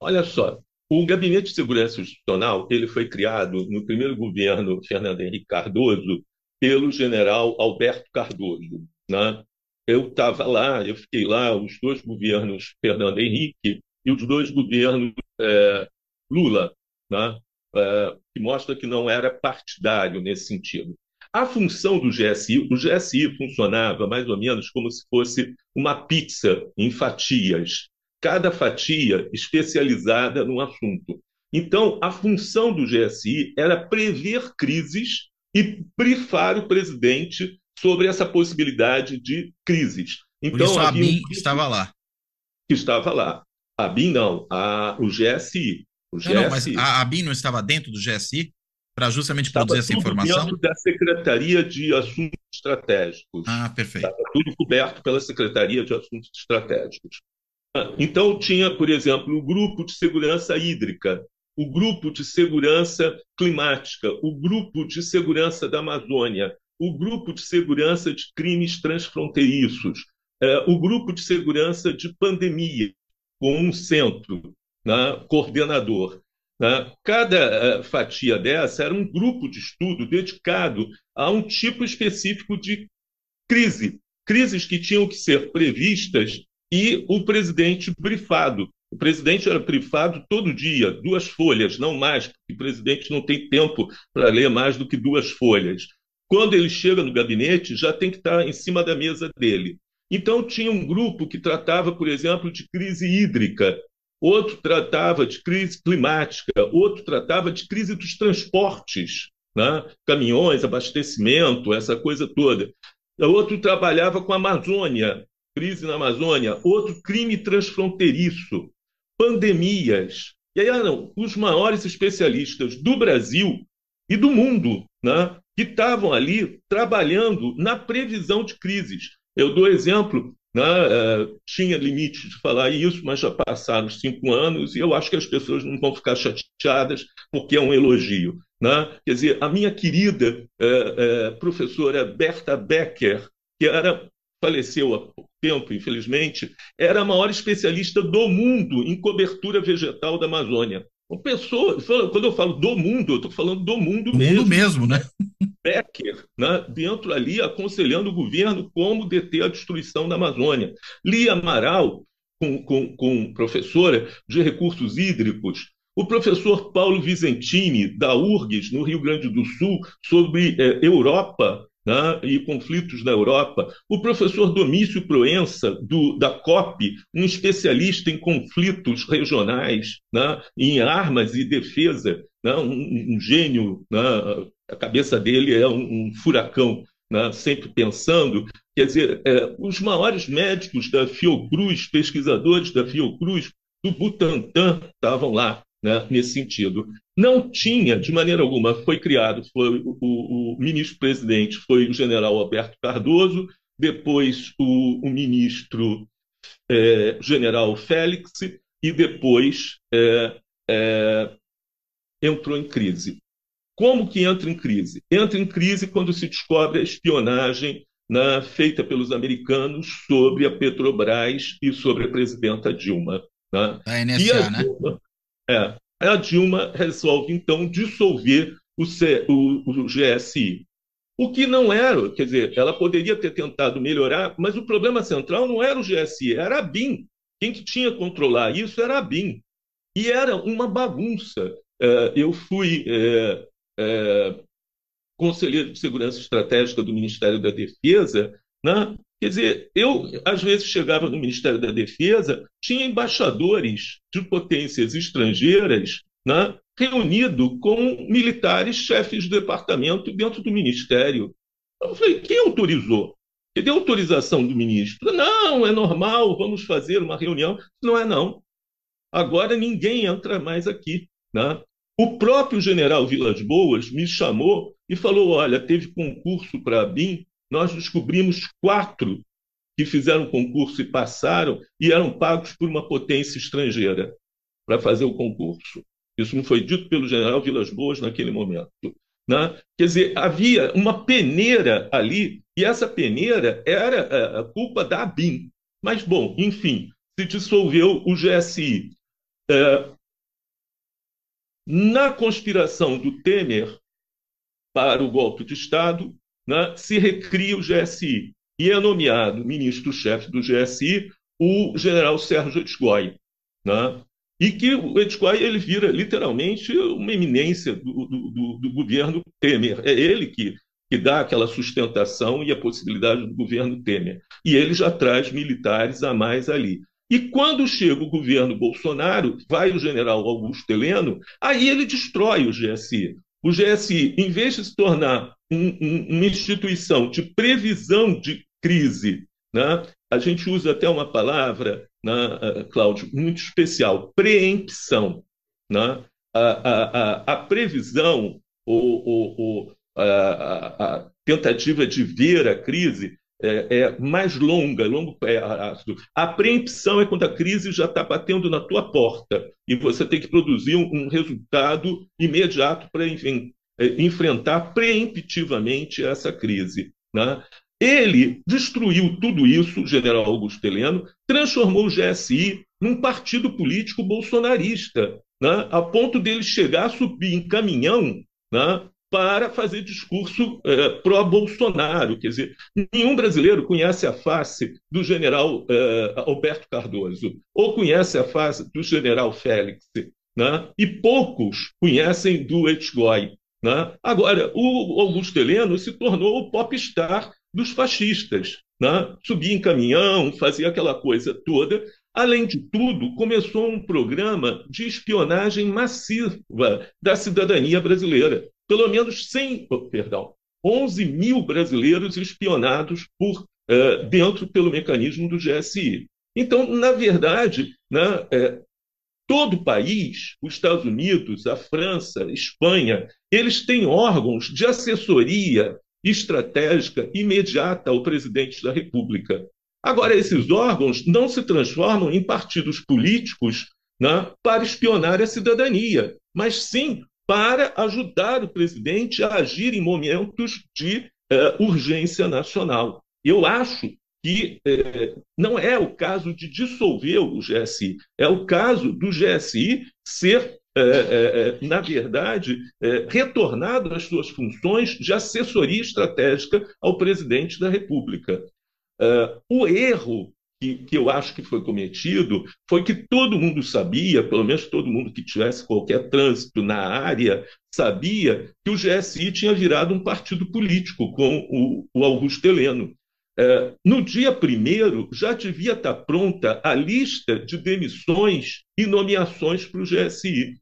Olha só, o Gabinete de Segurança Institucional ele foi criado no primeiro governo Fernando Henrique Cardoso pelo general Alberto Cardoso. Né? Eu estava lá, eu fiquei lá os dois governos Fernando Henrique e os dois governos é, Lula, né? é, que mostra que não era partidário nesse sentido. A função do GSI, o GSI funcionava mais ou menos como se fosse uma pizza em fatias, cada fatia especializada num assunto. Então, a função do GSI era prever crises e brifar o presidente sobre essa possibilidade de crises. Então, Por isso a BIM um... estava lá. Estava lá. A BIM não, a... o GSI. O GSI. Não, não, mas a, a BIM não estava dentro do GSI? para justamente Estava produzir essa informação? Dentro da Secretaria de Assuntos Estratégicos. Ah, perfeito. Estava tudo coberto pela Secretaria de Assuntos Estratégicos. Então, tinha, por exemplo, o grupo de segurança hídrica, o grupo de segurança climática, o grupo de segurança da Amazônia, o grupo de segurança de crimes transfronteiriços, é, o grupo de segurança de pandemia, com um centro né, coordenador. Ah, cada ah, fatia dessa era um grupo de estudo dedicado a um tipo específico de crise, crises que tinham que ser previstas e o presidente brifado. O presidente era brifado todo dia, duas folhas, não mais, porque o presidente não tem tempo para ler mais do que duas folhas. Quando ele chega no gabinete, já tem que estar em cima da mesa dele. Então, tinha um grupo que tratava, por exemplo, de crise hídrica, outro tratava de crise climática, outro tratava de crise dos transportes, né? caminhões, abastecimento, essa coisa toda. Outro trabalhava com a Amazônia, crise na Amazônia, outro crime transfronteiriço, pandemias. E aí eram os maiores especialistas do Brasil e do mundo, né? que estavam ali trabalhando na previsão de crises. Eu dou exemplo né, é, tinha limite de falar isso, mas já passaram cinco anos e eu acho que as pessoas não vão ficar chateadas porque é um elogio. Né? Quer dizer, a minha querida é, é, professora Berta Becker, que era faleceu há pouco tempo, infelizmente, era a maior especialista do mundo em cobertura vegetal da Amazônia. Pessoa, quando eu falo do mundo, eu estou falando do mundo mesmo. Do mesmo, né? Becker, né, dentro ali, aconselhando o governo como deter a destruição da Amazônia. Lia Amaral, com, com, com professora de recursos hídricos, o professor Paulo Vicentini, da URGS, no Rio Grande do Sul, sobre é, Europa né, e conflitos na Europa. O professor Domício Proença, do, da COP, um especialista em conflitos regionais, né, em armas e defesa, né, um, um, gênio né, a cabeça dele é um, um furacão, né? sempre pensando. Quer dizer, é, os maiores médicos da Fiocruz, pesquisadores da Fiocruz, do Butantan, estavam lá né? nesse sentido. Não tinha, de maneira alguma, foi criado, foi o, o, o ministro-presidente foi o general Alberto Cardoso, depois o, o ministro é, general Félix, e depois é, é entrou em crise. Como que entra em crise? Entra em crise quando se descobre a espionagem né, feita pelos americanos sobre a Petrobras e sobre a presidenta Dilma. Né? A NSA, e a né? Dilma, né? É, a Dilma resolve, então, dissolver o, C, o, o, GSI. O que não era, quer dizer, ela poderia ter tentado melhorar, mas o problema central não era o GSI, era a BIM. Quem que tinha que controlar isso era a BIM. E era uma bagunça. É, eu fui é, é, conselheiro de segurança estratégica do Ministério da Defesa, né? Quer dizer, eu às vezes chegava no Ministério da Defesa, tinha embaixadores de potências estrangeiras, né? Reunido com militares chefes de departamento dentro do Ministério. Eu falei, quem autorizou? Você deu autorização do ministro? Não, é normal, vamos fazer uma reunião. Não é não. Agora ninguém entra mais aqui. Né? O próprio general Vilas Boas me chamou e falou: olha, teve concurso para a BIM, nós descobrimos quatro que fizeram concurso e passaram e eram pagos por uma potência estrangeira para fazer o concurso. Isso não foi dito pelo general Vilas Boas naquele momento. Né? Quer dizer, havia uma peneira ali, e essa peneira era é, a culpa da BIM. Mas, bom, enfim, se dissolveu o GSI. É, na conspiração do Temer para o golpe de Estado, né, se recria o GSI. E é nomeado ministro-chefe do GSI o general Sérgio Etchgoy. Né, e que o Etchgoy ele vira literalmente uma eminência do, do, do governo Temer. É ele que que dá aquela sustentação e a possibilidade do governo Temer. E ele já traz militares a mais ali. E quando chega o governo Bolsonaro, vai o general Augusto Heleno, aí ele destrói o GSI. O GSI, em vez de se tornar um, um, uma instituição de previsão de crise, né? a gente usa até uma palavra, né, Cláudio, muito especial, preempção. Né? A, a, a, a, previsão, o ou a, tentativa de ver a crise, é, é mais longa, longo prazo. É, a preempção é quando a crise já está batendo na tua porta e você tem que produzir um, um resultado imediato para é, enfrentar preemptivamente essa crise. Né? Ele destruiu tudo isso, general Augusto Heleno, transformou o GSI num partido político bolsonarista, né? a ponto dele chegar a subir em caminhão né? para fazer discurso eh, pró-Bolsonaro. Quer dizer, nenhum brasileiro conhece a face do general é, Alberto Cardoso ou conhece a face do general Félix, né? e poucos conhecem do Etchgoy. Né? Agora, o Augusto Heleno se tornou o popstar dos fascistas. Né? Subia em caminhão, fazia aquela coisa toda, Além de tudo, começou um programa de espionagem massiva da cidadania brasileira pelo menos 100, perdão, 11 mil brasileiros espionados por eh, dentro pelo mecanismo do GSI. Então, na verdade, né, eh, todo o país, os Estados Unidos, a França, a Espanha, eles têm órgãos de assessoria estratégica imediata ao presidente da República. Agora, esses órgãos não se transformam em partidos políticos né, para espionar a cidadania, mas sim para ajudar o presidente a agir em momentos de uh, urgência nacional. Eu acho que eh, não é o caso de dissolver o GSI, é o caso do GSI ser, eh, eh, eh, na verdade, eh, retornado às suas funções de assessoria estratégica ao presidente da República. Uh, o erro que, que eu acho que foi cometido foi que todo mundo sabia, pelo menos todo mundo que tivesse qualquer trânsito na área, sabia que o GSI tinha virado um partido político com o, o Augusto Heleno. É, no dia primeiro já devia estar pronta a lista de demissões e nomeações para o GSI.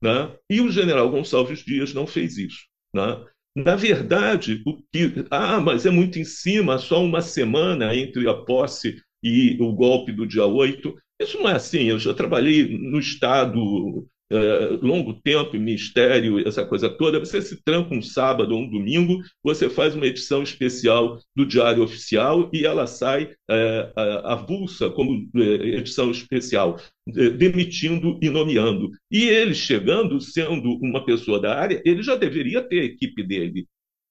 Né? E o general Gonçalves Dias não fez isso. Né? Na verdade, o que. Ah, mas é muito em cima, só uma semana entre a posse e o golpe do dia 8. Isso não é assim. Eu já trabalhei no Estado é, longo tempo, ministério, essa coisa toda. Você se tranca um sábado ou um domingo, você faz uma edição especial do Diário Oficial e ela sai é, avulsa como é, edição especial, é, demitindo e nomeando. E ele chegando, sendo uma pessoa da área, ele já deveria ter a equipe dele.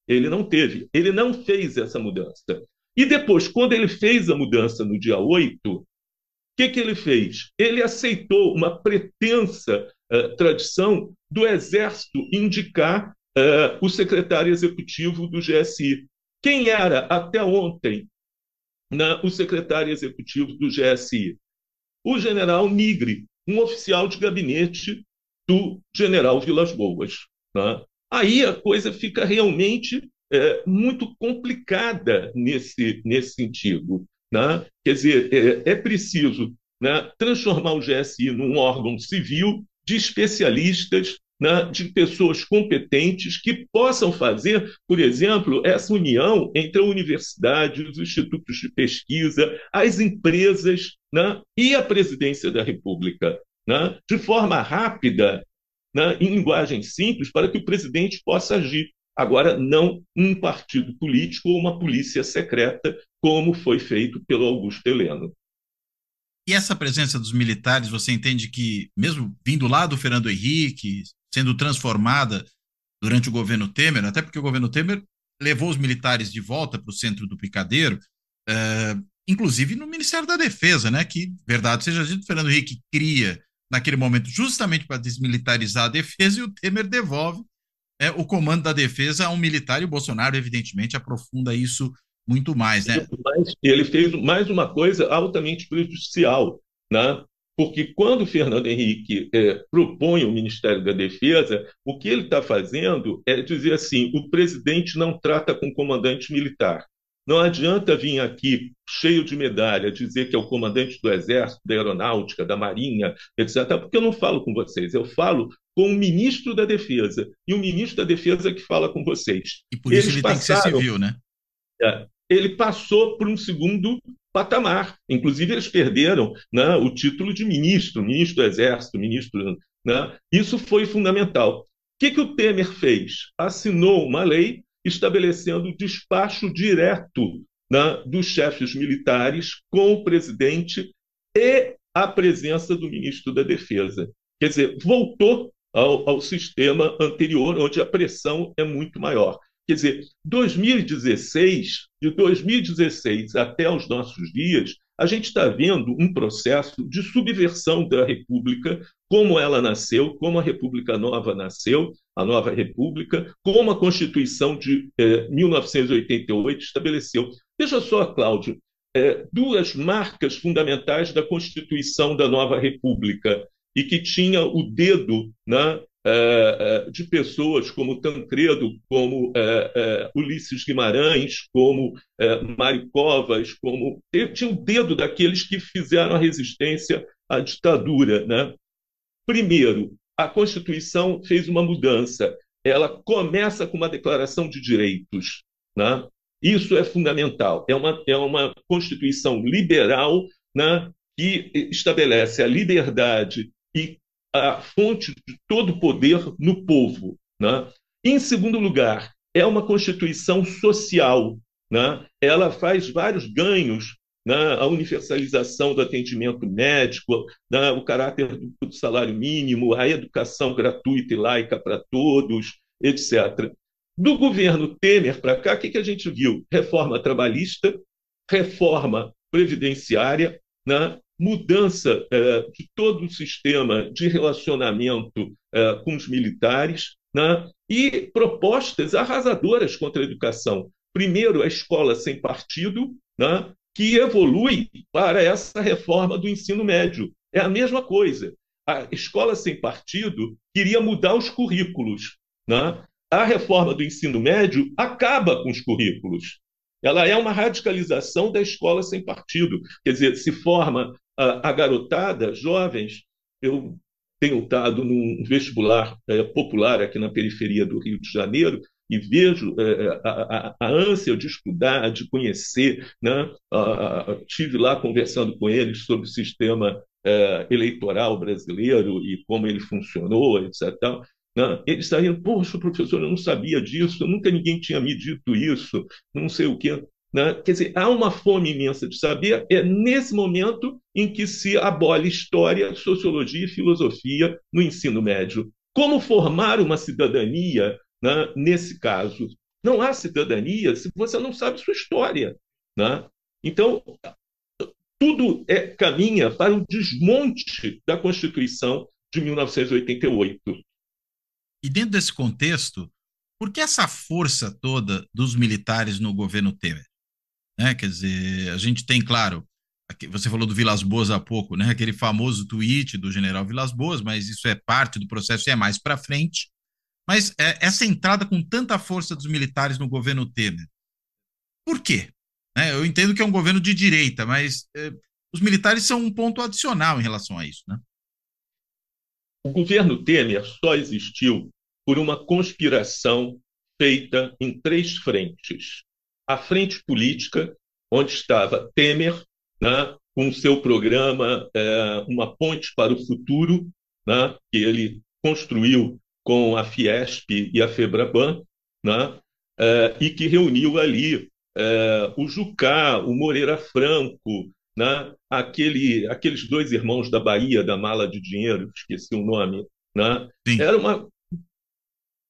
Ele não teve, ele não fez essa mudança. E depois, quando ele fez a mudança no dia 8, o que, que ele fez? Ele aceitou uma pretensa uh, tradição do Exército indicar uh, o secretário executivo do GSI. Quem era até ontem na, né, o secretário executivo do GSI? O general Nigre, um oficial de gabinete do general Vilas Boas. Né? Aí a coisa fica realmente é, muito complicada nesse, nesse sentido. Né? Quer dizer, é, é preciso né, transformar o GSI num órgão civil de especialistas, né, de pessoas competentes que possam fazer, por exemplo, essa união entre a universidade, os institutos de pesquisa, as empresas né, e a presidência da República, né? de forma rápida, né, em linguagem simples, para que o presidente possa agir. Agora, não um partido político ou uma polícia secreta, como foi feito pelo Augusto Heleno. E essa presença dos militares, você entende que, mesmo vindo lá do Fernando Henrique, sendo transformada durante o governo Temer, até porque o governo Temer levou os militares de volta para o centro do Picadeiro, uh, inclusive no Ministério da Defesa, né? Que, verdade seja dito, Fernando Henrique cria naquele momento justamente para desmilitarizar a defesa e o Temer devolve é, o comando da defesa a um militar e o Bolsonaro, evidentemente, aprofunda isso muito mais, né? Mas ele fez mais uma coisa altamente prejudicial, né? Porque quando o Fernando Henrique é, propõe o Ministério da Defesa, o que ele está fazendo é dizer assim: o presidente não trata com comandante militar. Não adianta vir aqui cheio de medalha dizer que é o comandante do Exército, da Aeronáutica, da Marinha, etc., porque eu não falo com vocês, eu falo com o ministro da Defesa e o ministro da Defesa é que fala com vocês. E por Eles isso ele passaram, tem que ser civil, né? É, ele passou por um segundo patamar. Inclusive, eles perderam né, o título de ministro, ministro do Exército, ministro. Né? Isso foi fundamental. O que, que o Temer fez? Assinou uma lei estabelecendo o despacho direto né, dos chefes militares com o presidente e a presença do ministro da Defesa. Quer dizer, voltou ao, ao sistema anterior, onde a pressão é muito maior. Quer dizer, 2016, de 2016 até os nossos dias, a gente está vendo um processo de subversão da República como ela nasceu, como a República Nova nasceu, a nova República, como a Constituição de eh, 1988 estabeleceu. Veja só, Cláudio, eh, duas marcas fundamentais da Constituição da nova República e que tinha o dedo né, eh, eh de pessoas como Tancredo, como eh, eh, Ulisses Guimarães, como Mário Covas, como tinha o dedo daqueles que fizeram a resistência à ditadura, né? Primeiro, a Constituição fez uma mudança. Ela começa com uma declaração de direitos. Né? Isso é fundamental. É uma, é uma Constituição liberal né, que estabelece a liberdade e a fonte de todo o poder no povo. Né? Em segundo lugar, é uma Constituição social. Né? Ela faz vários ganhos né? a universalização do atendimento médico, né? o caráter do, salário mínimo, a educação gratuita e laica para todos, etc. Do governo Temer para cá, o que, que a gente viu? Reforma trabalhista, reforma previdenciária, né? mudança eh, de todo o sistema de relacionamento eh, com os militares né? e propostas arrasadoras contra a educação. Primeiro, a escola sem partido, né? que evolui para essa reforma do ensino médio. É a mesma coisa. A escola sem partido queria mudar os currículos. Né? A reforma do ensino médio acaba com os currículos. Ela é uma radicalização da escola sem partido. Quer dizer, se forma a, ah, a garotada, jovens. Eu tenho estado num vestibular é, popular aqui na periferia do Rio de Janeiro, e vejo é, é, a, a, a, ânsia de estudar, de conhecer. Né? Ah, tive lá conversando com eles sobre o sistema é, eleitoral brasileiro e como ele funcionou, etc. Tal. Né? eles saíram, poxa, professor, eu não sabia disso, nunca ninguém tinha me dito isso, não sei o quê. Né? Quer dizer, há uma fome imensa de saber, é nesse momento em que se abole história, sociologia e filosofia no ensino médio. Como formar uma cidadania né, nesse caso. Não há cidadania se você não sabe sua história. Né? Então, tudo é, caminha para o desmonte da Constituição de 1988. E dentro desse contexto, por que essa força toda dos militares no governo Temer? Né? Quer dizer, a gente tem, claro, você falou do Vilas Boas há pouco, né? aquele famoso tweet do general Vilas Boas, mas isso é parte do processo e é mais para frente. Mas é, essa entrada com tanta força dos militares no governo Temer, por quê? Né, eu entendo que é um governo de direita, mas é, os militares são um ponto adicional em relação a isso, né? O governo Temer só existiu por uma conspiração feita em três frentes. A frente política, onde estava Temer, né, com seu programa é, Uma Ponte para o Futuro, né, que ele construiu com a Fiesp e a Febraban, né? É, e que reuniu ali é, o Jucá, o Moreira Franco, né? Aquele, aqueles dois irmãos da Bahia, da mala de dinheiro, esqueci o nome. Né? Era, uma,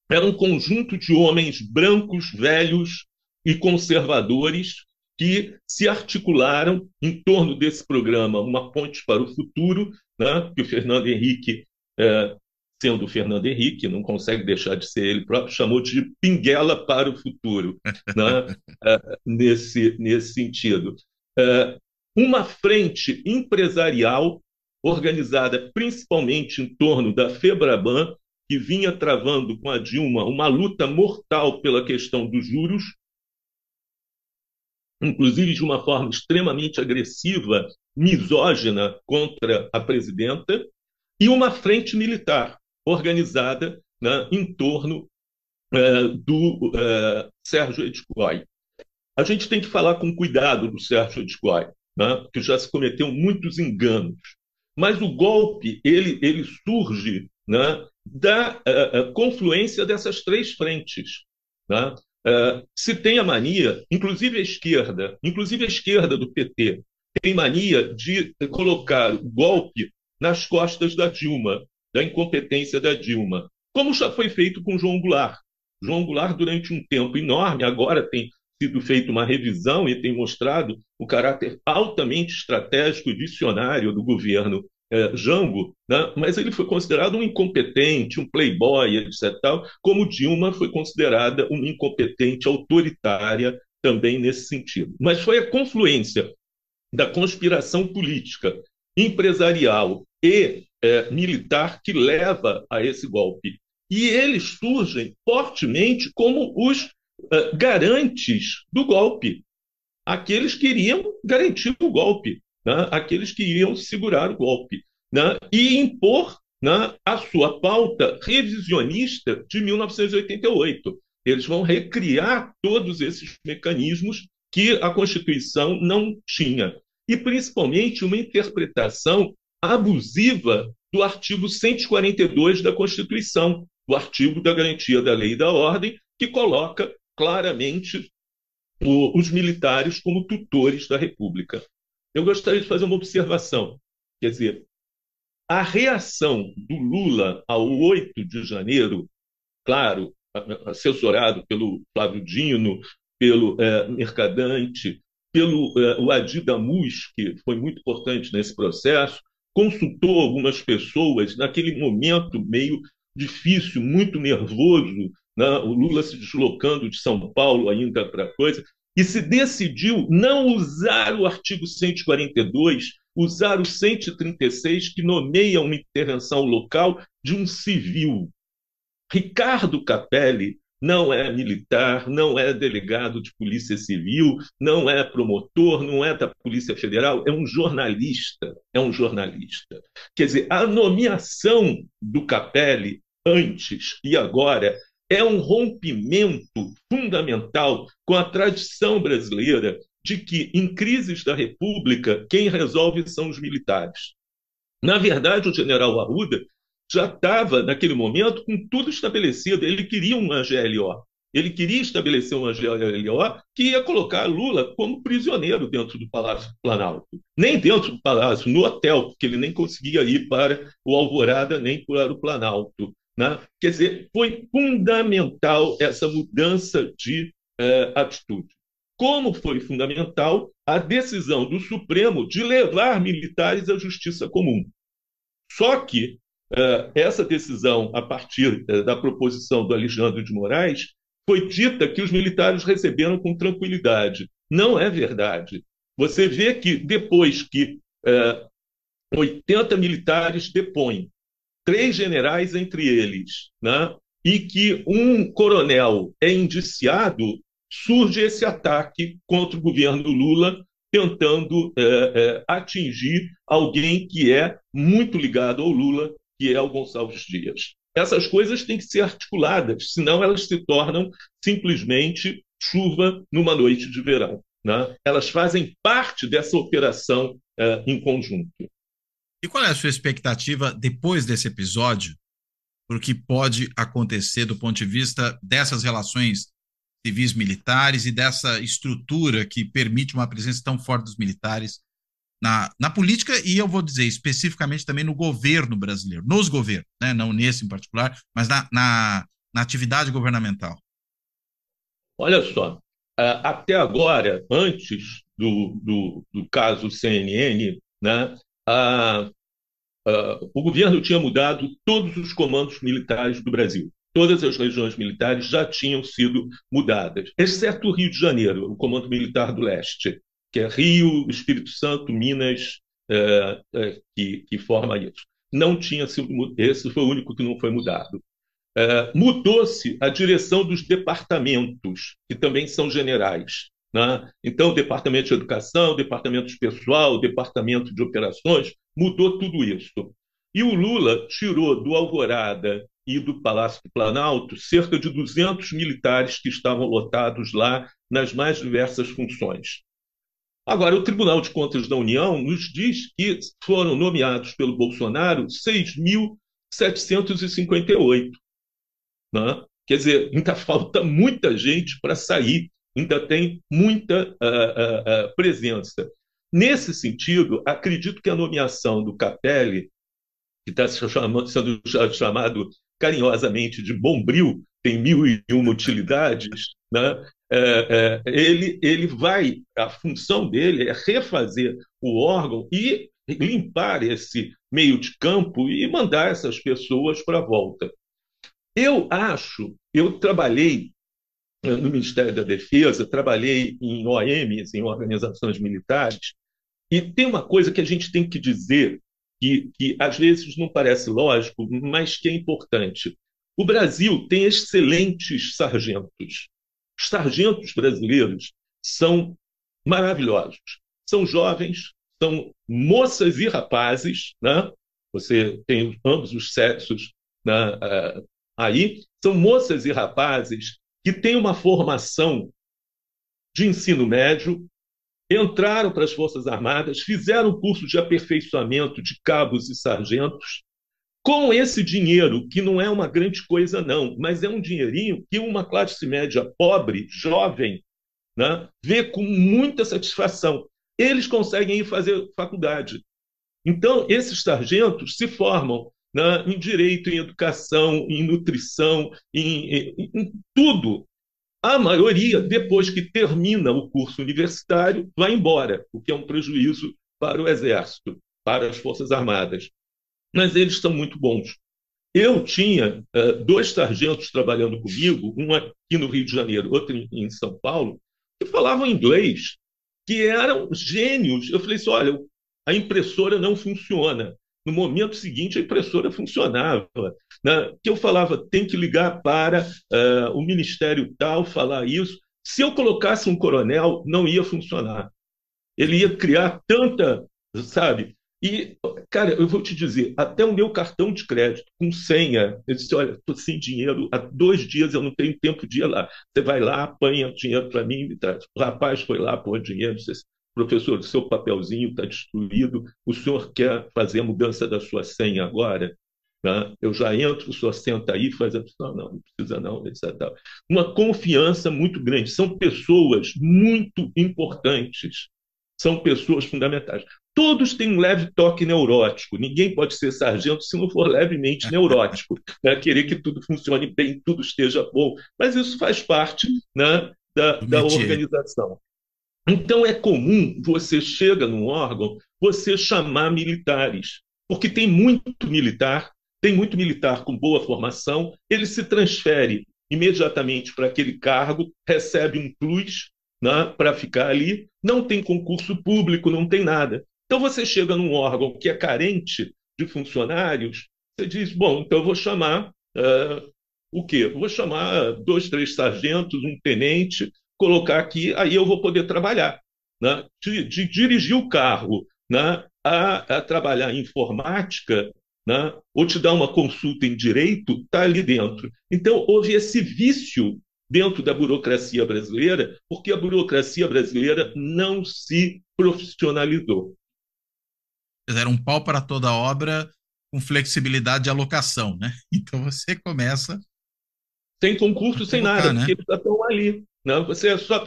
era um conjunto de homens brancos, velhos e conservadores que se articularam em torno desse programa Uma Ponte para o Futuro, né? que o Fernando Henrique é, sendo Fernando Henrique, não consegue deixar de ser ele próprio, chamou de pinguela para o futuro, né? É, nesse, nesse sentido. É, uma frente empresarial organizada principalmente em torno da Febraban, que vinha travando com a Dilma uma luta mortal pela questão dos juros, inclusive de uma forma extremamente agressiva, misógina contra a presidenta, e uma frente militar, organizada né, em torno é, do uh, Sérgio Edgoy. A gente tem que falar com cuidado do Sérgio Edgoy, né, que já se cometeu muitos enganos. Mas o golpe ele, ele surge né, da é, confluência dessas três frentes. Né? se tem a mania, inclusive a esquerda, inclusive a esquerda do PT, tem mania de colocar o golpe nas costas da Dilma da incompetência da Dilma, como já foi feito com João Goulart. João Goulart, durante um tempo enorme, agora tem sido feita uma revisão e tem mostrado o caráter altamente estratégico e visionário do governo é, Jango, né? mas ele foi considerado um incompetente, um playboy, etc. Tal, como Dilma foi considerada uma incompetente autoritária também nesse sentido. Mas foi a confluência da conspiração política, empresarial e é, militar que leva a esse golpe. E eles surgem fortemente como os é, garantes do golpe. Aqueles que iriam garantir o golpe, né? aqueles que iriam segurar o golpe né? e impor né, a sua pauta revisionista de 1988. Eles vão recriar todos esses mecanismos que a Constituição não tinha. E, principalmente, uma interpretação abusiva do artigo 142 da Constituição, do artigo da garantia da lei e da ordem, que coloca claramente os militares como tutores da República. Eu gostaria de fazer uma observação. Quer dizer, a reação do Lula ao 8 de janeiro, claro, assessorado pelo Flávio Dino, pelo é, Mercadante, pelo é, o Adida Mus, que foi muito importante nesse processo, consultou algumas pessoas naquele momento meio difícil, muito nervoso, né? o Lula se deslocando de São Paulo ainda para coisa, e se decidiu não usar o artigo 142, usar o 136, que nomeia uma intervenção local de um civil. Ricardo Capelli não é militar, não é delegado de polícia civil, não é promotor, não é da Polícia Federal, é um jornalista, é um jornalista. Quer dizer, a nomeação do Capelli antes e agora é um rompimento fundamental com a tradição brasileira de que em crises da República quem resolve são os militares. Na verdade, o general Arruda já estava, naquele momento, com tudo estabelecido. Ele queria uma GLO. Ele queria estabelecer uma GLO que ia colocar Lula como prisioneiro dentro do Palácio Planalto. Nem dentro do palácio, no hotel, porque ele nem conseguia ir para o Alvorada, nem para o Planalto. Né? Quer dizer, foi fundamental essa mudança de eh, atitude. Como foi fundamental a decisão do Supremo de levar militares à justiça comum. Só que eh, essa decisão, a partir eh, da proposição do Alexandre de Moraes, foi dita que os militares receberam com tranquilidade. Não é verdade. Você vê que depois que é, eh, 80 militares depõem, três generais entre eles, né, e que um coronel é indiciado, surge esse ataque contra o governo Lula, tentando é, é, atingir alguém que é muito ligado ao Lula, que é o Gonçalves Dias. Essas coisas têm que ser articuladas, senão elas se tornam simplesmente chuva numa noite de verão. Né? Elas fazem parte dessa operação eh, em conjunto. E qual é a sua expectativa depois desse episódio para o que pode acontecer do ponto de vista dessas relações civis militares e dessa estrutura que permite uma presença tão forte dos militares na, na política e eu vou dizer especificamente também no governo brasileiro, nos governos, né? não nesse em particular, mas na, na, na atividade governamental? Olha só, até agora, antes do, do, do caso CNN, né, a, a, o governo tinha mudado todos os comandos militares do Brasil. Todas as regiões militares já tinham sido mudadas, exceto o Rio de Janeiro, o Comando Militar do Leste que é Rio, Espírito Santo, Minas, é, é, que, que, forma isso. Não tinha sido esse foi o único que não foi mudado. É, Mudou-se a direção dos departamentos, que também são generais. Né? Então, departamento de educação, departamento de pessoal, departamento de operações, mudou tudo isso. E o Lula tirou do Alvorada e do Palácio do Planalto cerca de 200 militares que estavam lotados lá nas mais diversas funções. Agora, o Tribunal de Contas da União nos diz que foram nomeados pelo Bolsonaro 6.758. Né? Quer dizer, ainda falta muita gente para sair, ainda tem muita uh, uh, uh, presença. Nesse sentido, acredito que a nomeação do Capelli, que está sendo chamado carinhosamente de Bombril, tem mil e uma utilidades, né? é, é, ele, ele vai, a função dele é refazer o órgão e limpar esse meio de campo e mandar essas pessoas para a volta. Eu acho, eu trabalhei eh, no Ministério da Defesa, trabalhei em OMs, em organizações militares, e tem uma coisa que a gente tem que dizer, que, que às vezes não parece lógico, mas que é importante. O Brasil tem excelentes sargentos. Os sargentos brasileiros são maravilhosos. São jovens, são moças e rapazes, né? Você tem ambos os sexos né, é, aí. São moças e rapazes que têm uma formação de ensino médio, entraram para as Forças Armadas, fizeram curso de aperfeiçoamento de cabos e sargentos, com esse dinheiro, que não é uma grande coisa, não, mas é um dinheirinho que uma classe média pobre, jovem, né, vê com muita satisfação. Eles conseguem ir fazer faculdade. Então, esses sargentos se formam né, em direito, em educação, em nutrição, em, em, em tudo. A maioria, depois que termina o curso universitário, vai embora, o que é um prejuízo para o Exército, para as Forças Armadas mas eles estão muito bons. Eu tinha uh, dois sargentos trabalhando comigo, um aqui no Rio de Janeiro, outro em, em São Paulo, que falavam inglês, que eram gênios. Eu falei assim: olha, a impressora não funciona. No momento seguinte, a impressora funcionava. Né? Que eu falava, tem que ligar para uh, o ministério tal, falar isso. Se eu colocasse um coronel, não ia funcionar. Ele ia criar tanta, sabe, e, cara, eu vou te dizer, até o meu cartão de crédito com senha, eu disse, olha, estou sem dinheiro, há dois dias eu não tenho tempo de ir lá. Você vai lá, apanha dinheiro para mim, traz. Tá? o rapaz foi lá, pôr dinheiro, disse, professor, o seu papelzinho está destruído, o senhor quer fazer a mudança da sua senha agora? Eu já entro, o senhor senta aí, faz a... Não, não, não precisa não, etc. Uma confiança muito grande. São pessoas muito importantes são pessoas fundamentais. Todos têm um leve toque neurótico. Ninguém pode ser sargento se não for levemente neurótico. Né? Querer que tudo funcione bem, tudo esteja bom. Mas isso faz parte né, da, da organização. Então é comum você chega num órgão, você chamar militares, porque tem muito militar, tem muito militar com boa formação, ele se transfere imediatamente para aquele cargo, recebe um plus né, para ficar ali, não tem concurso público, não tem nada. Então você chega num órgão que é carente de funcionários, você diz, bom, então eu vou chamar o quê? Eu vou chamar dois, três sargentos, um tenente, colocar aqui, aí eu vou poder trabalhar. Né? De, de dirigir o carro né? a, a trabalhar informática, né? ou te dar uma consulta em direito, está ali dentro. Então, houve esse vício dentro da burocracia brasileira, porque a burocracia brasileira não se profissionalizou era um pau para toda obra com flexibilidade de alocação, né? Então você começa. Sem concurso, sem nada, né? porque eles estão ali. não? Né? Você é só, a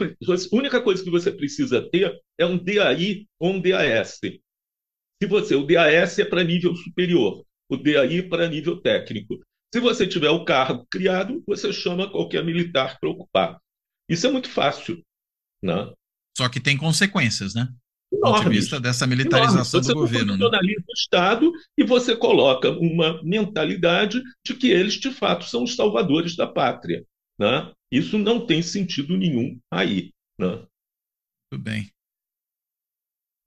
única coisa que você precisa ter é um DAI ou um DAS. Se você, o DAS é para nível superior, o DAI para nível técnico. Se você tiver o cargo criado, você chama qualquer militar para ocupar. Isso é muito fácil. Né? Só que tem consequências, né? enormes, ponto de vista dessa militarização do governo. Você né? do Estado e você coloca uma mentalidade de que eles, de fato, são os salvadores da pátria. Né? Isso não tem sentido nenhum aí. Né? Muito bem.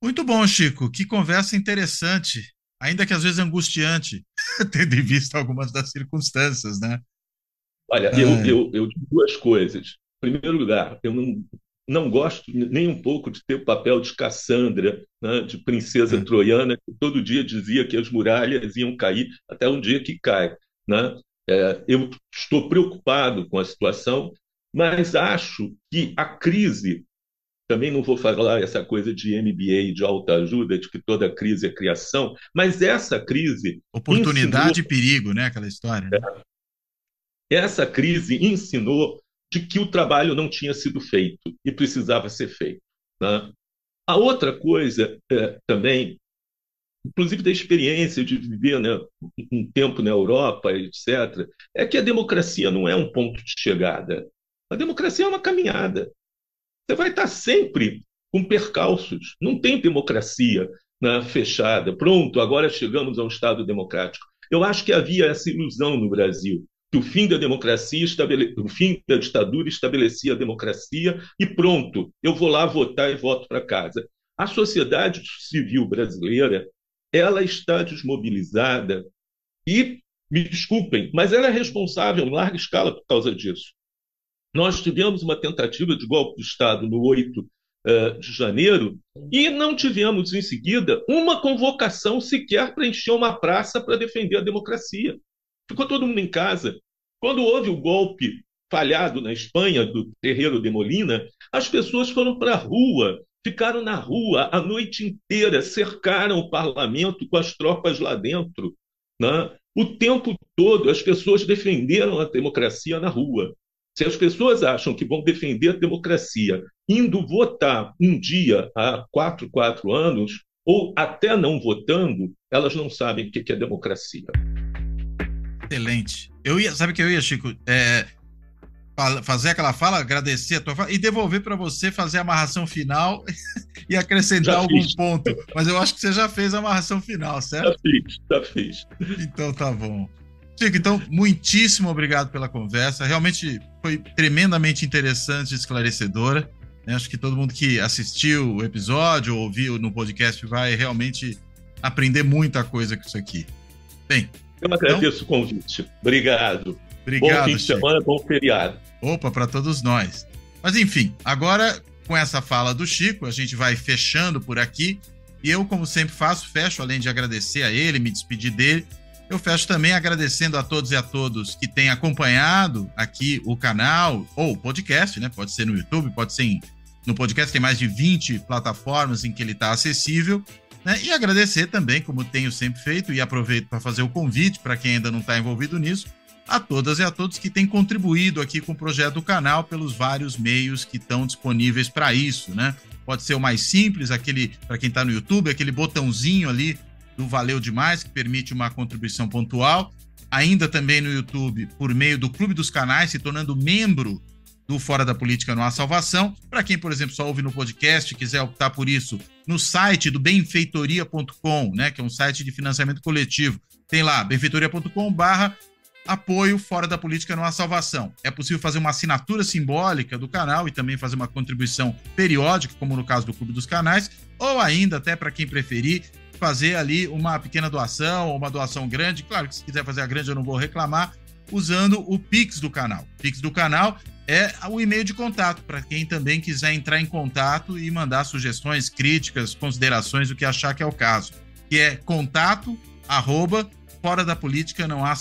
Muito bom, Chico. Que conversa interessante, ainda que às vezes angustiante, tendo em vista algumas das circunstâncias, né? Olha, ah. eu, eu, eu digo duas coisas. Em primeiro lugar, eu não não gosto nem um pouco de ter o papel de Cassandra, né, de princesa hum. troiana, que todo dia dizia que as muralhas iam cair até um dia que cai. Né? É, eu estou preocupado com a situação, mas acho que a crise. Também não vou falar essa coisa de MBA, de alta ajuda, de que toda crise é criação, mas essa crise. Oportunidade ensinou, e perigo, né? Aquela história. Né? É. Essa crise ensinou de que o trabalho não tinha sido feito e precisava ser feito. Né? A outra coisa é, também, inclusive da experiência de viver né, um tempo na Europa, etc., é que a democracia não é um ponto de chegada. A democracia é uma caminhada. Você vai estar sempre com percalços. Não tem democracia né, fechada. Pronto, agora chegamos a um Estado democrático. Eu acho que havia essa ilusão no Brasil que o fim da democracia, estabele... o fim da ditadura estabelecia a democracia e pronto, eu vou lá votar e voto para casa. A sociedade civil brasileira, ela está desmobilizada e me desculpem, mas ela é responsável em larga escala por causa disso. Nós tivemos uma tentativa de golpe de Estado no 8 eh, de janeiro e não tivemos em seguida uma convocação sequer para encher uma praça para defender a democracia. Ficou todo mundo em casa. Quando houve o golpe falhado na Espanha do terreiro de Molina, as pessoas foram para a rua, ficaram na rua a noite inteira, cercaram o parlamento com as tropas lá dentro. Né? O tempo todo as pessoas defenderam a democracia na rua. Se as pessoas acham que vão defender a democracia indo votar um dia há quatro, quatro anos, ou até não votando, elas não sabem o que é democracia. Excelente. Eu ia, sabe o que eu ia, Chico? É, fazer aquela fala, agradecer a tua fala e devolver para você fazer a amarração final e acrescentar já algum fiz. ponto. Mas eu acho que você já fez a amarração final, certo? Já fiz, já fiz. Então tá bom. Chico, então, muitíssimo obrigado pela conversa. Realmente foi tremendamente interessante e esclarecedora. Né? acho que todo mundo que assistiu o episódio ou ouviu no podcast vai realmente aprender muita coisa com isso aqui. Bem, eu então? agradeço então, o convite. Obrigado. Obrigado. Bom fim de semana, bom feriado. Opa, para todos nós. Mas enfim, agora com essa fala do Chico, a gente vai fechando por aqui. E eu, como sempre faço, fecho, além de agradecer a ele, me despedir dele, eu fecho também agradecendo a todos e a todos que têm acompanhado aqui o canal ou o podcast, né? Pode ser no YouTube, pode ser no podcast, tem mais de 20 plataformas em que ele está acessível. Né? E agradecer também, como tenho sempre feito, e aproveito para fazer o convite para quem ainda não está envolvido nisso, a todas e a todos que têm contribuído aqui com o projeto do canal pelos vários meios que estão disponíveis para isso, né? Pode ser o mais simples, aquele para quem está no YouTube, aquele botãozinho ali do Valeu Demais, que permite uma contribuição pontual. Ainda também no YouTube, por meio do Clube dos Canais, se tornando membro do Fora da Política Não Há Salvação. Para quem, por exemplo, só ouve no podcast, quiser optar por isso, no site do benfeitoria.com, né, que é um site de financiamento coletivo, tem lá benfeitoria.com barra apoio Fora da Política Não Há Salvação. É possível fazer uma assinatura simbólica do canal e também fazer uma contribuição periódica, como no caso do Clube dos Canais, ou ainda, até para quem preferir, fazer ali uma pequena doação ou uma doação grande. Claro que se quiser fazer a grande eu não vou reclamar, usando o Pix do canal. Pix do canal é o e-mail de contato, para quem também quiser entrar em contato e mandar sugestões, críticas, considerações, o que achar que é o caso, que é contato, arroba, fora da política não há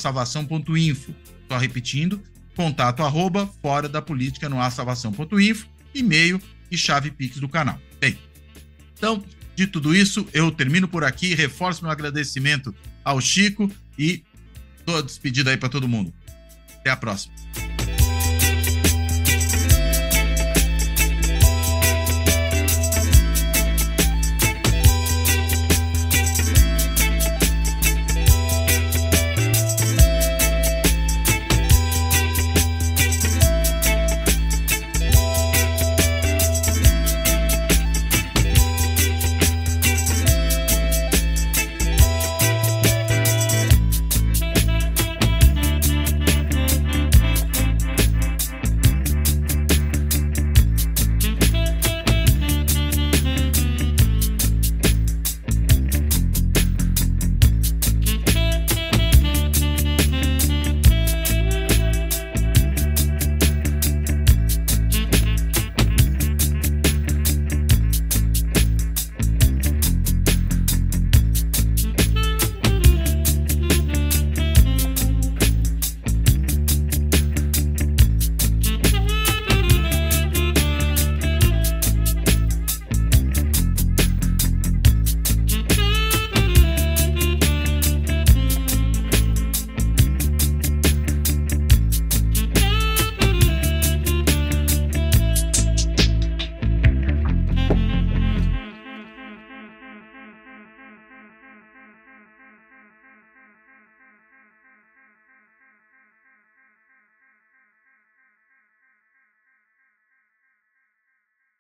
info. Só repetindo, contato, arroba, fora da política não há info, e-mail e chave Pix do canal. Bem, então, de tudo isso, eu termino por aqui, reforço meu agradecimento ao Chico e tô despedido aí para todo mundo. Até a próxima.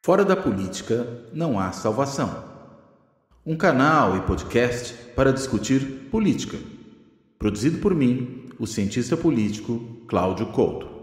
Fora da política não há salvação. Um canal e podcast para discutir política. Produzido por mim, o cientista político Cláudio Couto.